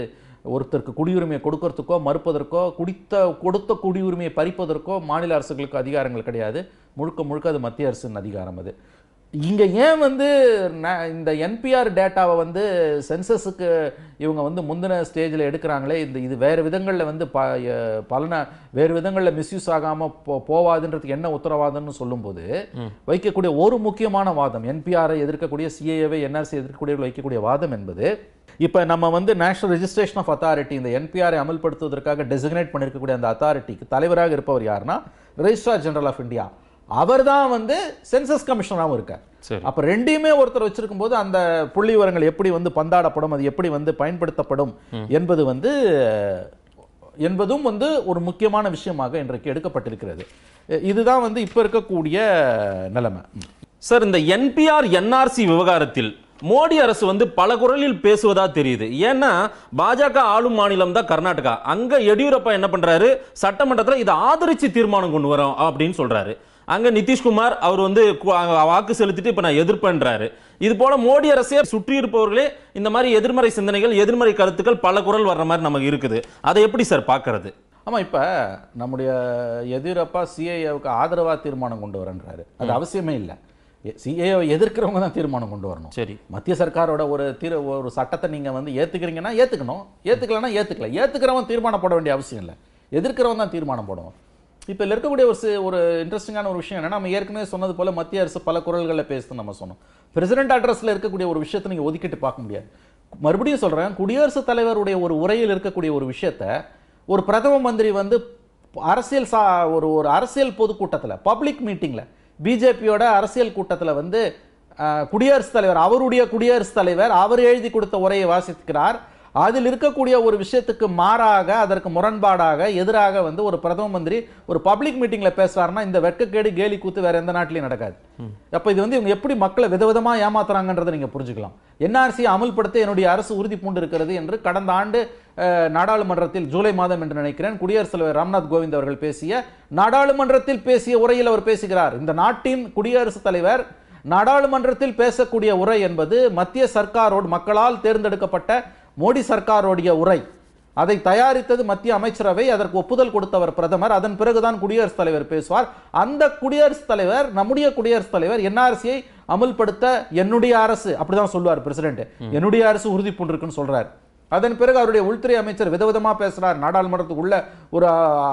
ஒருத்தருக்கு குடியுரிமையை கொடுக்கறதுக்கோ மறுப்பதற்கோ குடித்த கொடுத்த குடியுரிமையை பறிப்பதற்கோ மாநில அரசுகளுக்கு அதிகாரங்கள் கிடையாது முழுக்க முழுக்க அது மத்திய அரசின் அதிகாரம் அது இங்கே ஏன் வந்து இந்த என்பிஆர் டேட்டாவை வந்து சென்சஸுக்கு இவங்க வந்து முந்தின ஸ்டேஜில் எடுக்கிறாங்களே இந்த இது வேறு விதங்களில் வந்து ப பலனை வேறு விதங்களில் மிஸ்யூஸ் ஆகாமல் போ போவாதுன்றதுக்கு என்ன உத்தரவாதம்னு சொல்லும்போது வைக்கக்கூடிய ஒரு முக்கியமான வாதம் என்பிஆரை எதிர்க்கக்கூடிய சிஏஏவை என்ஆர்சி எதிர்க்கக்கூடிய வைக்கக்கூடிய வாதம் என்பது இப்போ நம்ம வந்து நேஷனல் ரெஜிஸ்ட்ரேஷன் ஆஃப் அத்தாரிட்டி இந்த என்பிஆரை அமல்படுத்துவதற்காக டெசிக்னேட் பண்ணியிருக்கக்கூடிய அந்த அத்தாரிட்டிக்கு தலைவராக இருப்பவர் யாருன்னா ரெஜிஸ்ட்ரார் ஜெனரல் ஆஃப் இந்தியா அவர் தான் வந்து சென்சஸ் கமிஷனராகவும் இருக்கார் அப்போ ரெண்டையுமே ஒருத்தர் வச்சிருக்கும் போது அந்த புள்ளி விவரங்கள் எப்படி வந்து பந்தாடப்படும் அது எப்படி வந்து பயன்படுத்தப்படும் என்பது வந்து என்பதும் வந்து ஒரு முக்கியமான விஷயமாக இன்றைக்கு எடுக்கப்பட்டிருக்கிறது இதுதான் வந்து இப்போ இருக்கக்கூடிய நிலைமை சார் இந்த என்பிஆர் என்ஆர்சி விவகாரத்தில் மோடி அரசு வந்து பல குரலில் பேசுவதா தெரியுது ஏன்னா பாஜக ஆளும் மாநிலம் தான் கர்நாடகா அங்க எடியூரப்பா என்ன பண்றாரு சட்டமன்றத்தில் இதை ஆதரிச்சு தீர்மானம் கொண்டு வரோம் அப்படின்னு சொல்றாரு அங்க நிதிஷ்குமார் அவர் வந்து வாக்கு செலுத்திட்டு இப்ப நான் எதிர்ப்புன்றாரு இது போல மோடி அரசே சுற்றி இருப்பவர்களே இந்த மாதிரி எதிர்மறை சிந்தனைகள் எதிர்மறை கருத்துக்கள் பல குரல் வர்ற மாதிரி நமக்கு இருக்குது அதை எப்படி சார் பார்க்கறது ஆமாம் இப்போ நம்முடைய எதிரப்பா சிஐஏவுக்கு ஆதரவாக தீர்மானம் கொண்டு வரன்றாரு அது அவசியமே இல்லை சிஏஓ எதிர்க்கிறவங்க தான் தீர்மானம் கொண்டு வரணும் சரி மத்திய சர்க்காரோட ஒரு தீர ஒரு சட்டத்தை நீங்கள் வந்து ஏற்றுக்கிறீங்கன்னா ஏற்றுக்கணும் ஏற்றுக்கலன்னா ஏற்றுக்கல ஏற்றுக்கிறவன் தீர்மானம் போட வேண்டிய அவசியம் இல்லை எதிர்க்கிறவன் தான் தீர்மானம் போடணும் இப்போ இதில் இருக்கக்கூடிய ஒரு ஒரு இன்ட்ரெஸ்டிங்கான ஒரு விஷயம் என்ன நம்ம ஏற்கனவே சொன்னது போல் மத்திய அரசு பல குரல்களில் பேசுது நம்ம சொன்னோம் பிரசிடென்ட் அட்ரஸில் இருக்கக்கூடிய ஒரு விஷயத்தை நீங்கள் ஒதுக்கிட்டு பார்க்க முடியாது மறுபடியும் சொல்கிறேன் குடியரசுத் தலைவருடைய ஒரு உரையில் இருக்கக்கூடிய ஒரு விஷயத்தை ஒரு பிரதம மந்திரி வந்து அரசியல் சா ஒரு ஒரு அரசியல் பொதுக்கூட்டத்தில் பப்ளிக் மீட்டிங்கில் பிஜேபியோட அரசியல் கூட்டத்தில் வந்து குடியரசுத் தலைவர் அவருடைய குடியரசுத் தலைவர் அவர் எழுதி கொடுத்த உரையை வாசிக்கிறார் அதில் இருக்கக்கூடிய ஒரு விஷயத்துக்கு மாறாக அதற்கு முரண்பாடாக எதிராக வந்து ஒரு பிரதம மந்திரி ஒரு பப்ளிக் மீட்டிங்கில் பேசுறாருன்னா இந்த வெட்கக்கேடு கேலி கூத்து வேறு எந்த நாட்டிலையும் நடக்காது அப்போ இது வந்து இவங்க எப்படி மக்களை விதவிதமாக ஏமாத்துறாங்கன்றதை நீங்கள் புரிஞ்சுக்கலாம் என்ஆர்சியை அமல்படுத்த என்னுடைய அரசு உறுதி பூண்டிருக்கிறது என்று கடந்த ஆண்டு நாடாளுமன்றத்தில் ஜூலை மாதம் என்று நினைக்கிறேன் குடியரசுத் தலைவர் ராம்நாத் கோவிந்த் அவர்கள் பேசிய நாடாளுமன்றத்தில் பேசிய உரையில் அவர் பேசுகிறார் இந்த நாட்டின் குடியரசுத் தலைவர் நாடாளுமன்றத்தில் பேசக்கூடிய உரை என்பது மத்திய சர்க்காரோடு மக்களால் தேர்ந்தெடுக்கப்பட்ட மோடி சர்க்காருடைய உரை அதை தயாரித்தது மத்திய அமைச்சரவை அதற்கு ஒப்புதல் கொடுத்தவர் பிரதமர் அதன் பிறகுதான் குடியரசுத் தலைவர் பேசுவார் அந்த குடியரசுத் தலைவர் நம்முடைய குடியரசுத் தலைவர் என்ஆர்சியை அமல்படுத்த என்னுடைய அரசு அப்படிதான் சொல்லுவார் பிரசிடென்ட் என்னுடைய அரசு உறுதி பூண்டிருக்குன்னு சொல்றாரு அதன் பிறகு அவருடைய உள்துறை அமைச்சர் விதவிதமா பேசுறார் நாடாளுமன்றத்துக்குள்ள ஒரு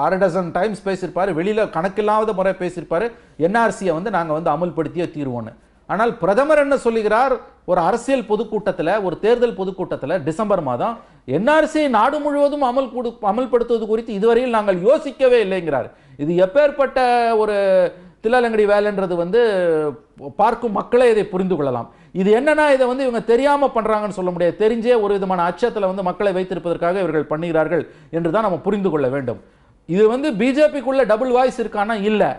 அரை டசன் டைம்ஸ் பேசியிருப்பாரு வெளியில கணக்கில்லாத முறை பேசியிருப்பாரு என்ஆர்சியை வந்து நாங்க வந்து அமல்படுத்தியே தீர்வோன்னு ஆனால் பிரதமர் என்ன சொல்லுகிறார் ஒரு அரசியல் பொதுக்கூட்டத்தில் ஒரு தேர்தல் பொதுக்கூட்டத்தில் டிசம்பர் மாதம் என்ஆர்சி நாடு முழுவதும் அமல் கொடு அமல்படுத்துவது குறித்து இதுவரையில் நாங்கள் யோசிக்கவே இல்லைங்கிறார் இது எப்பேற்பட்ட ஒரு தில்லாலங்கடி வேலைன்றது வந்து பார்க்கும் மக்களே இதை புரிந்து கொள்ளலாம் இது என்னன்னா இதை வந்து இவங்க தெரியாமல் பண்ணுறாங்கன்னு சொல்ல முடியாது தெரிஞ்சே ஒரு விதமான அச்சத்தில் வந்து மக்களை வைத்திருப்பதற்காக இவர்கள் பண்ணுகிறார்கள் என்று தான் நம்ம புரிந்து கொள்ள வேண்டும் இது வந்து பிஜேபிக்குள்ள டபுள் வாய்ஸ் இருக்கானா இல்லை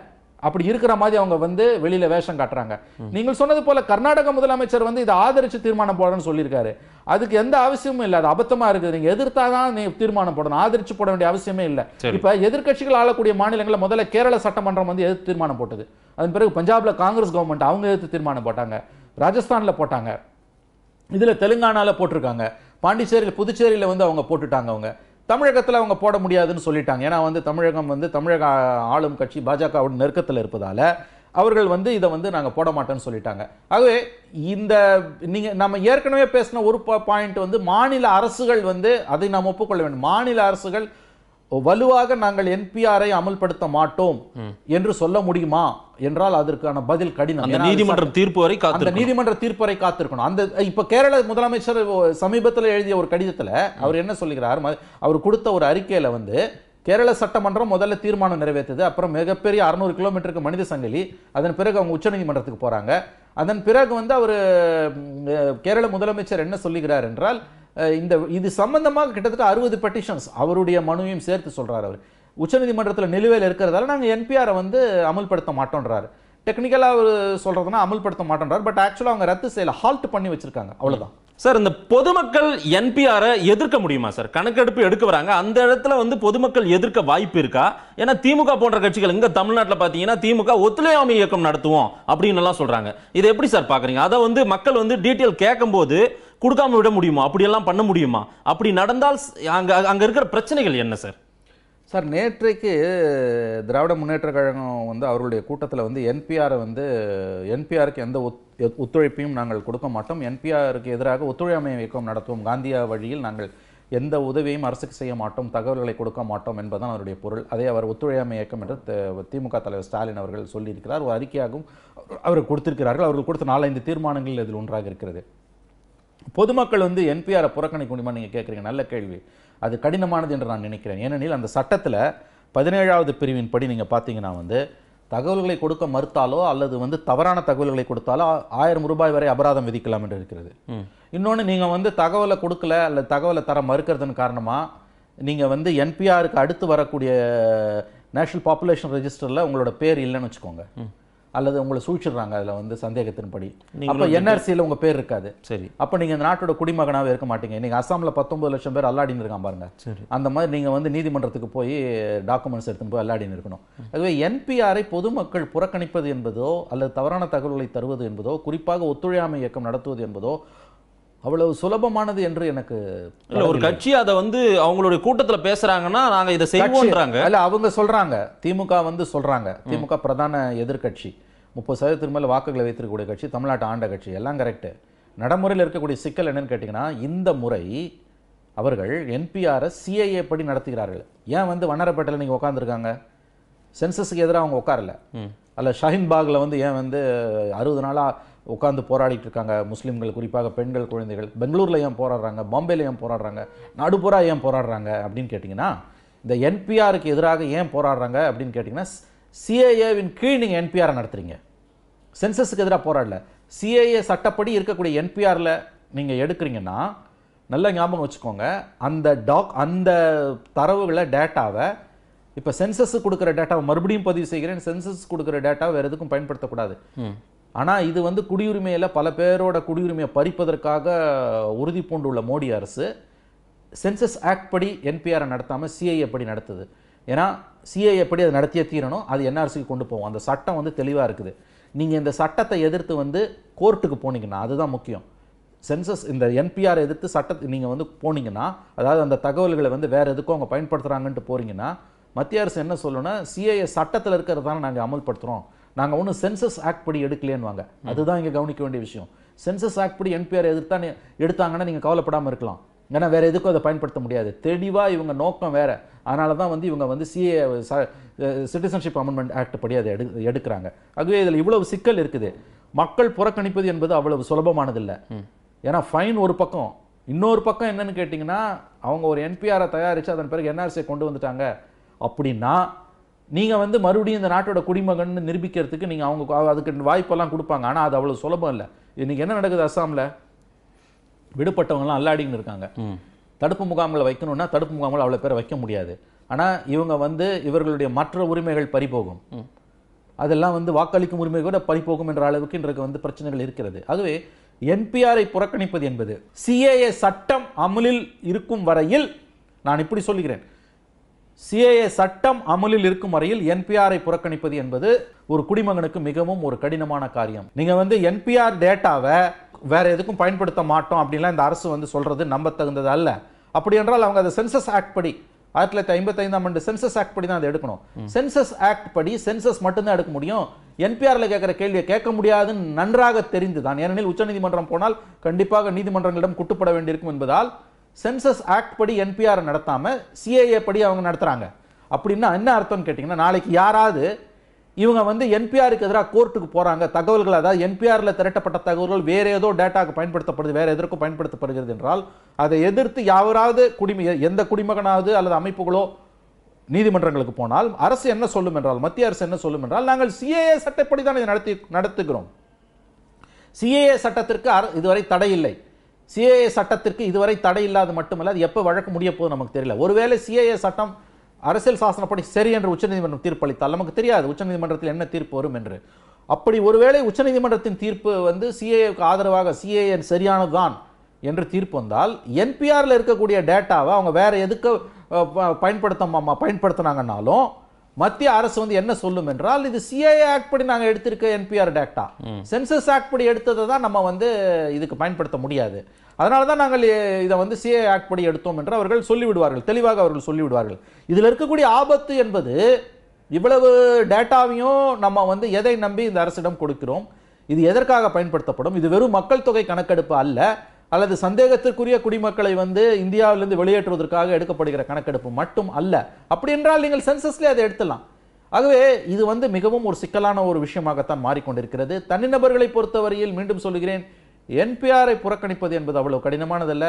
அப்படி இருக்கிற மாதிரி அவங்க வந்து வெளியில வேஷம் காட்டுறாங்க நீங்கள் சொன்னது போல கர்நாடக முதலமைச்சர் வந்து இதை ஆதரிச்சு தீர்மானம் போடணும்னு சொல்லியிருக்காரு அதுக்கு எந்த அவசியமும் இல்லை அது அபத்தமா இருக்குது நீங்க தான் நீ தீர்மானம் போடணும் ஆதரிச்சு போட வேண்டிய அவசியமே இல்லை இப்ப எதிர்கட்சிகள் ஆளக்கூடிய மாநிலங்களில் முதல்ல கேரள சட்டமன்றம் வந்து எதிர்த்து தீர்மானம் போட்டது அதன் பிறகு பஞ்சாப்ல காங்கிரஸ் கவர்மெண்ட் அவங்க எதிர்த்து தீர்மானம் போட்டாங்க ராஜஸ்தான்ல போட்டாங்க இதுல தெலுங்கானால போட்டிருக்காங்க பாண்டிச்சேரியில் புதுச்சேரியில் வந்து அவங்க போட்டுட்டாங்க அவங்க தமிழகத்தில் அவங்க போட முடியாதுன்னு சொல்லிட்டாங்க ஏன்னா வந்து தமிழகம் வந்து தமிழக ஆளும் கட்சி பாஜகவுடன் நெருக்கத்தில் இருப்பதால் அவர்கள் வந்து இதை வந்து நாங்கள் போட மாட்டோம்னு சொல்லிட்டாங்க ஆகவே இந்த நீங்கள் நம்ம ஏற்கனவே பேசின ஒரு பாயிண்ட் வந்து மாநில அரசுகள் வந்து அதை நாம் ஒப்புக்கொள்ள வேண்டும் மாநில அரசுகள் வலுவாக நாங்கள் என்பிஆரை அமல்படுத்த மாட்டோம் என்று சொல்ல முடியுமா என்றால் அதற்கான பதில் கடினம் நீதிமன்ற தீர்ப்பு வரை காத்து நீதிமன்ற தீர்ப்பு வரை காத்திருக்கணும் அந்த இப்ப கேரள முதலமைச்சர் சமீபத்தில் எழுதிய ஒரு கடிதத்துல அவர் என்ன சொல்லுகிறார் அவர் கொடுத்த ஒரு அறிக்கையில வந்து கேரள சட்டமன்றம் முதல்ல தீர்மானம் நிறைவேற்றது அப்புறம் மிகப்பெரிய அறுநூறு கிலோமீட்டருக்கு மனித சங்கிலி அதன் பிறகு அவங்க உச்சநீதிமன்றத்துக்கு போறாங்க அதன் பிறகு வந்து அவர் கேரள முதலமைச்சர் என்ன சொல்லுகிறார் என்றால் இந்த இது சம்பந்தமாக கிட்டத்தட்ட அறுபது பெட்டிஷன்ஸ் அவருடைய மனுவையும் சேர்த்து சொல்கிறார் அவர் உச்சநீதிமன்றத்தில் நிலுவையில் இருக்கிறதால நாங்கள் என்பிஆரை வந்து அமல்படுத்த மாட்டோன்றார் டெக்னிக்கலாக அவர் சொல்கிறதுனா அமல்படுத்த மாட்டோன்றார் பட் ஆக்சுவலாக அவங்க ரத்து செய்யலை ஹால்ட் பண்ணி வச்சுருக்காங்க அவ்வளோதான் சார் இந்த பொதுமக்கள் என்பிஆரை எதிர்க்க முடியுமா சார் கணக்கெடுப்பு எடுக்க வராங்க அந்த இடத்துல வந்து பொதுமக்கள் எதிர்க்க வாய்ப்பு இருக்கா ஏன்னா திமுக போன்ற கட்சிகள் இங்கே தமிழ்நாட்டில் பார்த்தீங்கன்னா திமுக ஒத்துழையாமை இயக்கம் நடத்துவோம் அப்படின்னு எல்லாம் சொல்கிறாங்க இதை எப்படி சார் பார்க்குறீங்க அதை வந்து மக்கள் வந்து டீட்டெயில் போது கொடுக்காம விட முடியுமா அப்படியெல்லாம் பண்ண முடியுமா அப்படி நடந்தால் அங்கே அங்கே இருக்கிற பிரச்சனைகள் என்ன சார் சார் நேற்றைக்கு திராவிட முன்னேற்ற கழகம் வந்து அவருடைய கூட்டத்தில் வந்து என்பிஆரை வந்து என்பிஆருக்கு எந்த ஒத்துழைப்பையும் நாங்கள் கொடுக்க மாட்டோம் என்பிஆருக்கு எதிராக ஒத்துழையாமை இயக்கம் நடத்துவோம் காந்தியா வழியில் நாங்கள் எந்த உதவியும் அரசுக்கு செய்ய மாட்டோம் தகவல்களை கொடுக்க மாட்டோம் என்பதுதான் அவருடைய பொருள் அதே அவர் ஒத்துழையாமை இயக்கம் என்று திமுக தலைவர் ஸ்டாலின் அவர்கள் சொல்லியிருக்கிறார் ஒரு அறிக்கையாகவும் அவர் கொடுத்திருக்கிறார்கள் அவர்கள் கொடுத்த நாலஞ்சு தீர்மானங்கள் இதில் ஒன்றாக இருக்கிறது பொதுமக்கள் வந்து என்பிஆரை புறக்கணிக்க முடியுமா நீங்கள் கேட்குறீங்க நல்ல கேள்வி அது கடினமானது என்று நான் நினைக்கிறேன் ஏனெனில் அந்த சட்டத்தில் பதினேழாவது பிரிவின் படி நீங்கள் பார்த்தீங்கன்னா வந்து தகவல்களை கொடுக்க மறுத்தாலோ அல்லது வந்து தவறான தகவல்களை கொடுத்தாலோ ஆயிரம் ரூபாய் வரை அபராதம் விதிக்கலாம் என்று இருக்கிறது இன்னொன்று நீங்கள் வந்து தகவலை கொடுக்கல அல்லது தகவலை தர மறுக்கிறதுன்னு காரணமாக நீங்கள் வந்து என்பிஆருக்கு அடுத்து வரக்கூடிய நேஷ்னல் பாப்புலேஷன் ரெஜிஸ்டரில் உங்களோட பேர் இல்லைன்னு வச்சுக்கோங்க அல்லது உங்களை சூழ்ச்சிடுறாங்க அதில் வந்து சந்தேகத்தின்படி அப்போ என்ஆர்சியில் உங்கள் பேர் இருக்காது சரி அப்போ நீங்கள் இந்த நாட்டோட குடிமகனாகவே இருக்க மாட்டீங்க இன்றைக்கி அசாமில் பத்தொம்பது லட்சம் பேர் அல்லாடின்னு இருக்கான் பாருங்க சரி அந்த மாதிரி நீங்கள் வந்து நீதிமன்றத்துக்கு போய் டாக்குமெண்ட்ஸ் எடுத்துன்னு போய் அல்லாடின்னு இருக்கணும் அதுவே என்பிஆரை பொதுமக்கள் புறக்கணிப்பது என்பதோ அல்லது தவறான தகவல்களை தருவது என்பதோ குறிப்பாக ஒத்துழையாமை இயக்கம் நடத்துவது என்பதோ அவ்வளவு சுலபமானது என்று எனக்கு ஒரு கட்சி அதை வந்து அவங்களுடைய கூட்டத்தில் பேசுறாங்கன்னா நாங்க இதை செய்வோன்றாங்க இல்ல அவங்க சொல்றாங்க திமுக வந்து சொல்றாங்க திமுக பிரதான எதிர்கட்சி முப்பது சதவீதத்துக்கு மேல வாக்குகளை வைத்திருக்கக்கூடிய கட்சி தமிழ்நாட்டு ஆண்ட கட்சி எல்லாம் கரெக்டு நடைமுறையில் இருக்கக்கூடிய சிக்கல் என்னன்னு கேட்டிங்கன்னா இந்த முறை அவர்கள் என்பிஆரை சிஐஏ படி நடத்துகிறார்கள் ஏன் வந்து வண்ணரப்பேட்டையில் நீங்கள் உட்காந்துருக்காங்க சென்சஸுக்கு எதிராக அவங்க உட்காரல அல்ல ஷஹின்பாகில் வந்து ஏன் வந்து அறுபது நாளாக உட்காந்து போராடிட்டு இருக்காங்க முஸ்லீம்கள் குறிப்பாக பெண்கள் குழந்தைகள் பெங்களூரில் ஏன் போராடுறாங்க பாம்பேயில் ஏன் போராடுறாங்க நடுப்புறா ஏன் போராடுறாங்க அப்படின்னு கேட்டிங்கன்னா இந்த என்பிஆருக்கு எதிராக ஏன் போராடுறாங்க அப்படின்னு கேட்டிங்கன்னா சிஏஏவின் கீழ் நீங்கள் என்பிஆரை நடத்துகிறீங்க சென்சஸுக்கு எதிராக போராடல சிஏஏ சட்டப்படி இருக்கக்கூடிய என்பிஆரில் நீங்கள் எடுக்கிறீங்கன்னா நல்ல ஞாபகம் வச்சுக்கோங்க அந்த டாக் அந்த தரவுகளை டேட்டாவை இப்போ சென்சஸ் கொடுக்குற டேட்டாவை மறுபடியும் பதிவு செய்கிறேன் சென்சஸ் கொடுக்குற டேட்டா வேறு எதுக்கும் பயன்படுத்தக்கூடாது ஆனால் இது வந்து குடியுரிமையில் பல பேரோட குடியுரிமையை பறிப்பதற்காக உறுதி பூண்டுள்ள மோடி அரசு சென்சஸ் ஆக்ட் படி என்பிஆரை நடத்தாமல் சிஐ எப்படி நடத்துது ஏன்னா சிஐ எப்படி அதை நடத்திய தீரணும் அது என்ஆர்சிக்கு கொண்டு போவோம் அந்த சட்டம் வந்து தெளிவாக இருக்குது நீங்கள் இந்த சட்டத்தை எதிர்த்து வந்து கோர்ட்டுக்கு போனீங்கன்னா அதுதான் முக்கியம் சென்சஸ் இந்த என்பிஆர் எதிர்த்து சட்டத்துக்கு நீங்கள் வந்து போனீங்கன்னா அதாவது அந்த தகவல்களை வந்து வேறு எதுக்கும் அவங்க பயன்படுத்துகிறாங்கன்ட்டு போகிறீங்கன்னா மத்திய அரசு என்ன சொல்லுன்னா சிஏஏ சட்டத்தில் இருக்கிறதான நாங்கள் அமல்படுத்துகிறோம் நாங்கள் ஒன்றும் சென்சஸ் ஆக்ட் படி எடுக்கலேன்னுவாங்க அதுதான் இங்கே கவனிக்க வேண்டிய விஷயம் சென்சஸ் ஆக்ட் படி என்பிஆர் எதிர்த்தான் எடுத்தாங்கன்னா நீங்கள் கவலைப்படாமல் இருக்கலாம் ஏன்னா வேறு எதுக்கும் அதை பயன்படுத்த முடியாது தெளிவாக இவங்க நோக்கம் வேறு அதனால தான் வந்து இவங்க வந்து சிஏ சிட்டிசன்ஷிப் அமெண்ட்மெண்ட் ஆக்ட் படி அதை எடு எடுக்கிறாங்க ஆகவே இதில் இவ்வளவு சிக்கல் இருக்குது மக்கள் புறக்கணிப்பது என்பது அவ்வளவு சுலபமானதில்லை ஏன்னா ஃபைன் ஒரு பக்கம் இன்னொரு பக்கம் என்னன்னு கேட்டிங்கன்னா அவங்க ஒரு என்பிஆரை தயாரித்து அதன் பிறகு என்ஆர்சியை கொண்டு வந்துட்டாங்க அப்படின்னா நீங்கள் வந்து மறுபடியும் இந்த நாட்டோட குடிமகன் நிரூபிக்கிறதுக்கு நீங்கள் அவங்க அதுக்கு வாய்ப்பெல்லாம் கொடுப்பாங்க ஆனால் அது அவ்வளோ சுலபம் இல்லை இன்றைக்கி என்ன நடக்குது அஸ்ஸாமில் விடுபட்டவங்களாம் அல்லாடின்னு இருக்காங்க தடுப்பு முகாமில் வைக்கணும்னா தடுப்பு முகாமில் அவ்வளோ பேரை வைக்க முடியாது ஆனால் இவங்க வந்து இவர்களுடைய மற்ற உரிமைகள் பறிபோகும் அதெல்லாம் வந்து வாக்களிக்கும் உரிமை கூட பறிபோகும் என்ற அளவுக்கு இன்றைக்கு வந்து பிரச்சனைகள் இருக்கிறது ஆகவே என்பிஆரை புறக்கணிப்பது என்பது சிஏஏ சட்டம் அமலில் இருக்கும் வரையில் நான் இப்படி சொல்லுகிறேன் சிஏஏ சட்டம் அமலில் இருக்கும் வரையில் என்பிஆரை புறக்கணிப்பது என்பது ஒரு குடிமகனுக்கு மிகவும் ஒரு கடினமான காரியம் நீங்க வந்து என்பிஆர் டேட்டாவை வேற எதுக்கும் பயன்படுத்த மாட்டோம் அப்படின்லாம் இந்த அரசு வந்து சொல்றது நம்ப தகுந்தது அல்ல அப்படி என்றால் அவங்க அதை சென்சஸ் ஆக்ட் படி ஆயிரத்தி தொள்ளாயிரத்தி ஐம்பத்தி ஐந்தாம் ஆண்டு சென்சஸ் ஆக்ட் படி தான் அதை எடுக்கணும் சென்சஸ் ஆக்ட் படி சென்சஸ் மட்டும்தான் எடுக்க முடியும் என்பிஆரில் கேட்குற கேள்வியை கேட்க முடியாதுன்னு நன்றாக தெரிந்துதான் ஏனெனில் உச்சநீதிமன்றம் போனால் கண்டிப்பாக நீதிமன்றங்களிடம் குட்டுப்பட வேண்டியிருக்கும் என்பதால் சென்சஸ் ஆக்ட் படி என்பிஆர் நடத்தாமல் சிஏஏ படி அவங்க நடத்துகிறாங்க அப்படின்னா என்ன அர்த்தம்னு கேட்டிங்கன்னா நாளைக்கு யாராவது இவங்க வந்து என்பிஆருக்கு எதிராக கோர்ட்டுக்கு போகிறாங்க தகவல்கள் அதாவது என்பிஆரில் திரட்டப்பட்ட தகவல்கள் வேறு ஏதோ டேட்டாவுக்கு பயன்படுத்தப்படுது வேறு எதற்கும் பயன்படுத்தப்படுகிறது என்றால் அதை எதிர்த்து யாராவது குடிம எந்த குடிமகனாவது அல்லது அமைப்புகளோ நீதிமன்றங்களுக்கு போனால் அரசு என்ன சொல்லும் என்றால் மத்திய அரசு என்ன சொல்லும் என்றால் நாங்கள் சிஏஏ சட்டப்படி தான் இதை நடத்தி நடத்துகிறோம் சிஏஏ சட்டத்திற்கு இதுவரை தடை இல்லை சிஏஏ சட்டத்திற்கு இதுவரை தடை இல்லாது மட்டுமல்ல அது எப்போ வழக்கு முடிய போது நமக்கு தெரியல ஒருவேளை சிஏஏ சட்டம் அரசியல் சாசனப்படி சரி என்று உச்சநீதிமன்றம் தீர்ப்பளித்தால் நமக்கு தெரியாது உச்சநீதிமன்றத்தில் என்ன தீர்ப்பு வரும் என்று அப்படி ஒருவேளை உச்சநீதிமன்றத்தின் தீர்ப்பு வந்து சிஏஏக்கு ஆதரவாக சிஏஏ சரியானதுதான் என்று தீர்ப்பு வந்தால் என்பிஆரில் இருக்கக்கூடிய டேட்டாவை அவங்க வேறு எதுக்கு பயன்படுத்த பயன்படுத்தினாங்கன்னாலும் மத்திய அரசு வந்து என்ன சொல்லும் என்றால் இது சிஐஏ ஆக்ட் படி நாங்கள் எடுத்திருக்க என்பிஆர் டேட்டா சென்சஸ் ஆக்ட் படி எடுத்ததை தான் நம்ம வந்து இதுக்கு பயன்படுத்த முடியாது அதனால தான் நாங்கள் இதை வந்து சிஏ ஆக்ட் படி எடுத்தோம் என்று அவர்கள் சொல்லிவிடுவார்கள் தெளிவாக அவர்கள் சொல்லிவிடுவார்கள் இதில் இருக்கக்கூடிய ஆபத்து என்பது இவ்வளவு டேட்டாவையும் நம்ம வந்து எதை நம்பி இந்த அரசிடம் கொடுக்கிறோம் இது எதற்காக பயன்படுத்தப்படும் இது வெறும் மக்கள் தொகை கணக்கெடுப்பு அல்ல அல்லது சந்தேகத்திற்குரிய குடிமக்களை வந்து இந்தியாவிலிருந்து வெளியேற்றுவதற்காக எடுக்கப்படுகிற கணக்கெடுப்பு மட்டும் அல்ல அப்படி என்றால் நீங்கள் சென்சஸ்லேயே அதை எடுத்துலாம் ஆகவே இது வந்து மிகவும் ஒரு சிக்கலான ஒரு விஷயமாகத்தான் மாறிக்கொண்டிருக்கிறது தனிநபர்களை பொறுத்தவரையில் மீண்டும் சொல்கிறேன் என்பிஆரை புறக்கணிப்பது என்பது அவ்வளவு கடினமானதல்ல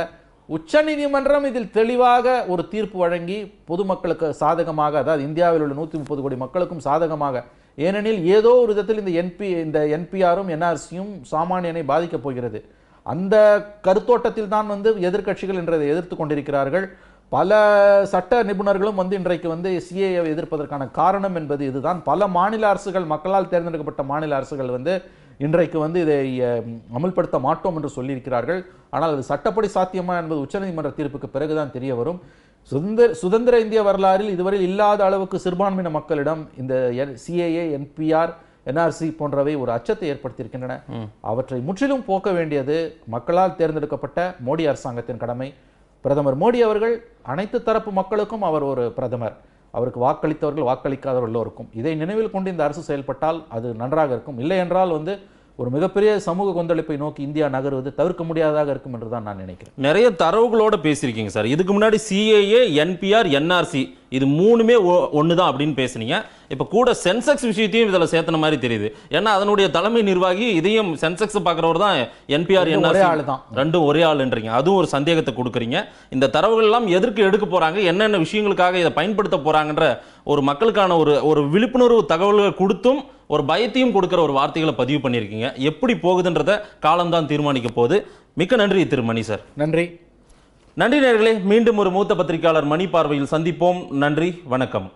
உச்சநீதிமன்றம் இதில் தெளிவாக ஒரு தீர்ப்பு வழங்கி பொதுமக்களுக்கு சாதகமாக அதாவது இந்தியாவில் உள்ள நூற்றி முப்பது கோடி மக்களுக்கும் சாதகமாக ஏனெனில் ஏதோ ஒரு விதத்தில் இந்த என்பி இந்த என்பிஆரும் என்ஆர்சியும் சாமானியனை பாதிக்கப் போகிறது அந்த கருத்தோட்டத்தில் தான் வந்து எதிர்கட்சிகள் இன்றைய எதிர்த்து கொண்டிருக்கிறார்கள் பல சட்ட நிபுணர்களும் வந்து இன்றைக்கு வந்து சிஏஏ எதிர்ப்பதற்கான காரணம் என்பது இதுதான் பல மாநில அரசுகள் மக்களால் தேர்ந்தெடுக்கப்பட்ட மாநில அரசுகள் வந்து இன்றைக்கு வந்து இதை அமல்படுத்த மாட்டோம் என்று சொல்லியிருக்கிறார்கள் ஆனால் அது சட்டப்படி சாத்தியமா என்பது உச்சநீதிமன்ற தீர்ப்புக்கு பிறகுதான் தெரிய வரும் சுதந்திர சுதந்திர இந்திய வரலாறில் இதுவரையில் இல்லாத அளவுக்கு சிறுபான்மையின மக்களிடம் இந்த சிஏஏ என்பிஆர் என்ஆர்சி போன்றவை ஒரு அச்சத்தை ஏற்படுத்தியிருக்கின்றன அவற்றை முற்றிலும் போக்க வேண்டியது மக்களால் தேர்ந்தெடுக்கப்பட்ட மோடி அரசாங்கத்தின் கடமை பிரதமர் மோடி அவர்கள் அனைத்து தரப்பு மக்களுக்கும் அவர் ஒரு பிரதமர் அவருக்கு வாக்களித்தவர்கள் வாக்களிக்காதவர்கள் எல்லோருக்கும் இதை நினைவில் கொண்டு இந்த அரசு செயல்பட்டால் அது நன்றாக இருக்கும் இல்லை என்றால் வந்து ஒரு மிகப்பெரிய சமூக கொந்தளிப்பை நோக்கி இந்தியா நகருவது தவிர்க்க முடியாததாக இருக்கும் என்று தான் நான் நினைக்கிறேன் நிறைய தரவுகளோட பேசியிருக்கீங்க சார் இதுக்கு முன்னாடி சிஏஏ என்பிஆர் என்ஆர்சி இது மூணுமே ஒன்று தான் அப்படின்னு பேசுனீங்க இப்போ கூட சென்செக்ஸ் விஷயத்தையும் இதில் சேர்த்தன மாதிரி தெரியுது ஏன்னா அதனுடைய தலைமை நிர்வாகி இதையும் சென்செக்ஸ் பார்க்குறவர் தான் என்பிஆர் என்ஆர்சி ஆள் தான் ரெண்டும் ஒரே ஆளுன்றீங்க அதுவும் ஒரு சந்தேகத்தை கொடுக்குறீங்க இந்த தரவுகள் எல்லாம் எதற்கு எடுக்க போகிறாங்க என்னென்ன விஷயங்களுக்காக இதை பயன்படுத்த போகிறாங்கன்ற ஒரு மக்களுக்கான ஒரு ஒரு விழிப்புணர்வு தகவல்கள் கொடுத்தும் ஒரு பயத்தையும் கொடுக்குற ஒரு வார்த்தைகளை பதிவு பண்ணியிருக்கீங்க எப்படி போகுதுன்றத காலம்தான் தீர்மானிக்க போகுது மிக்க நன்றி திரு மணி சார் நன்றி நன்றி நேர்களே மீண்டும் ஒரு மூத்த பத்திரிகையாளர் மணி பார்வையில் சந்திப்போம் நன்றி வணக்கம்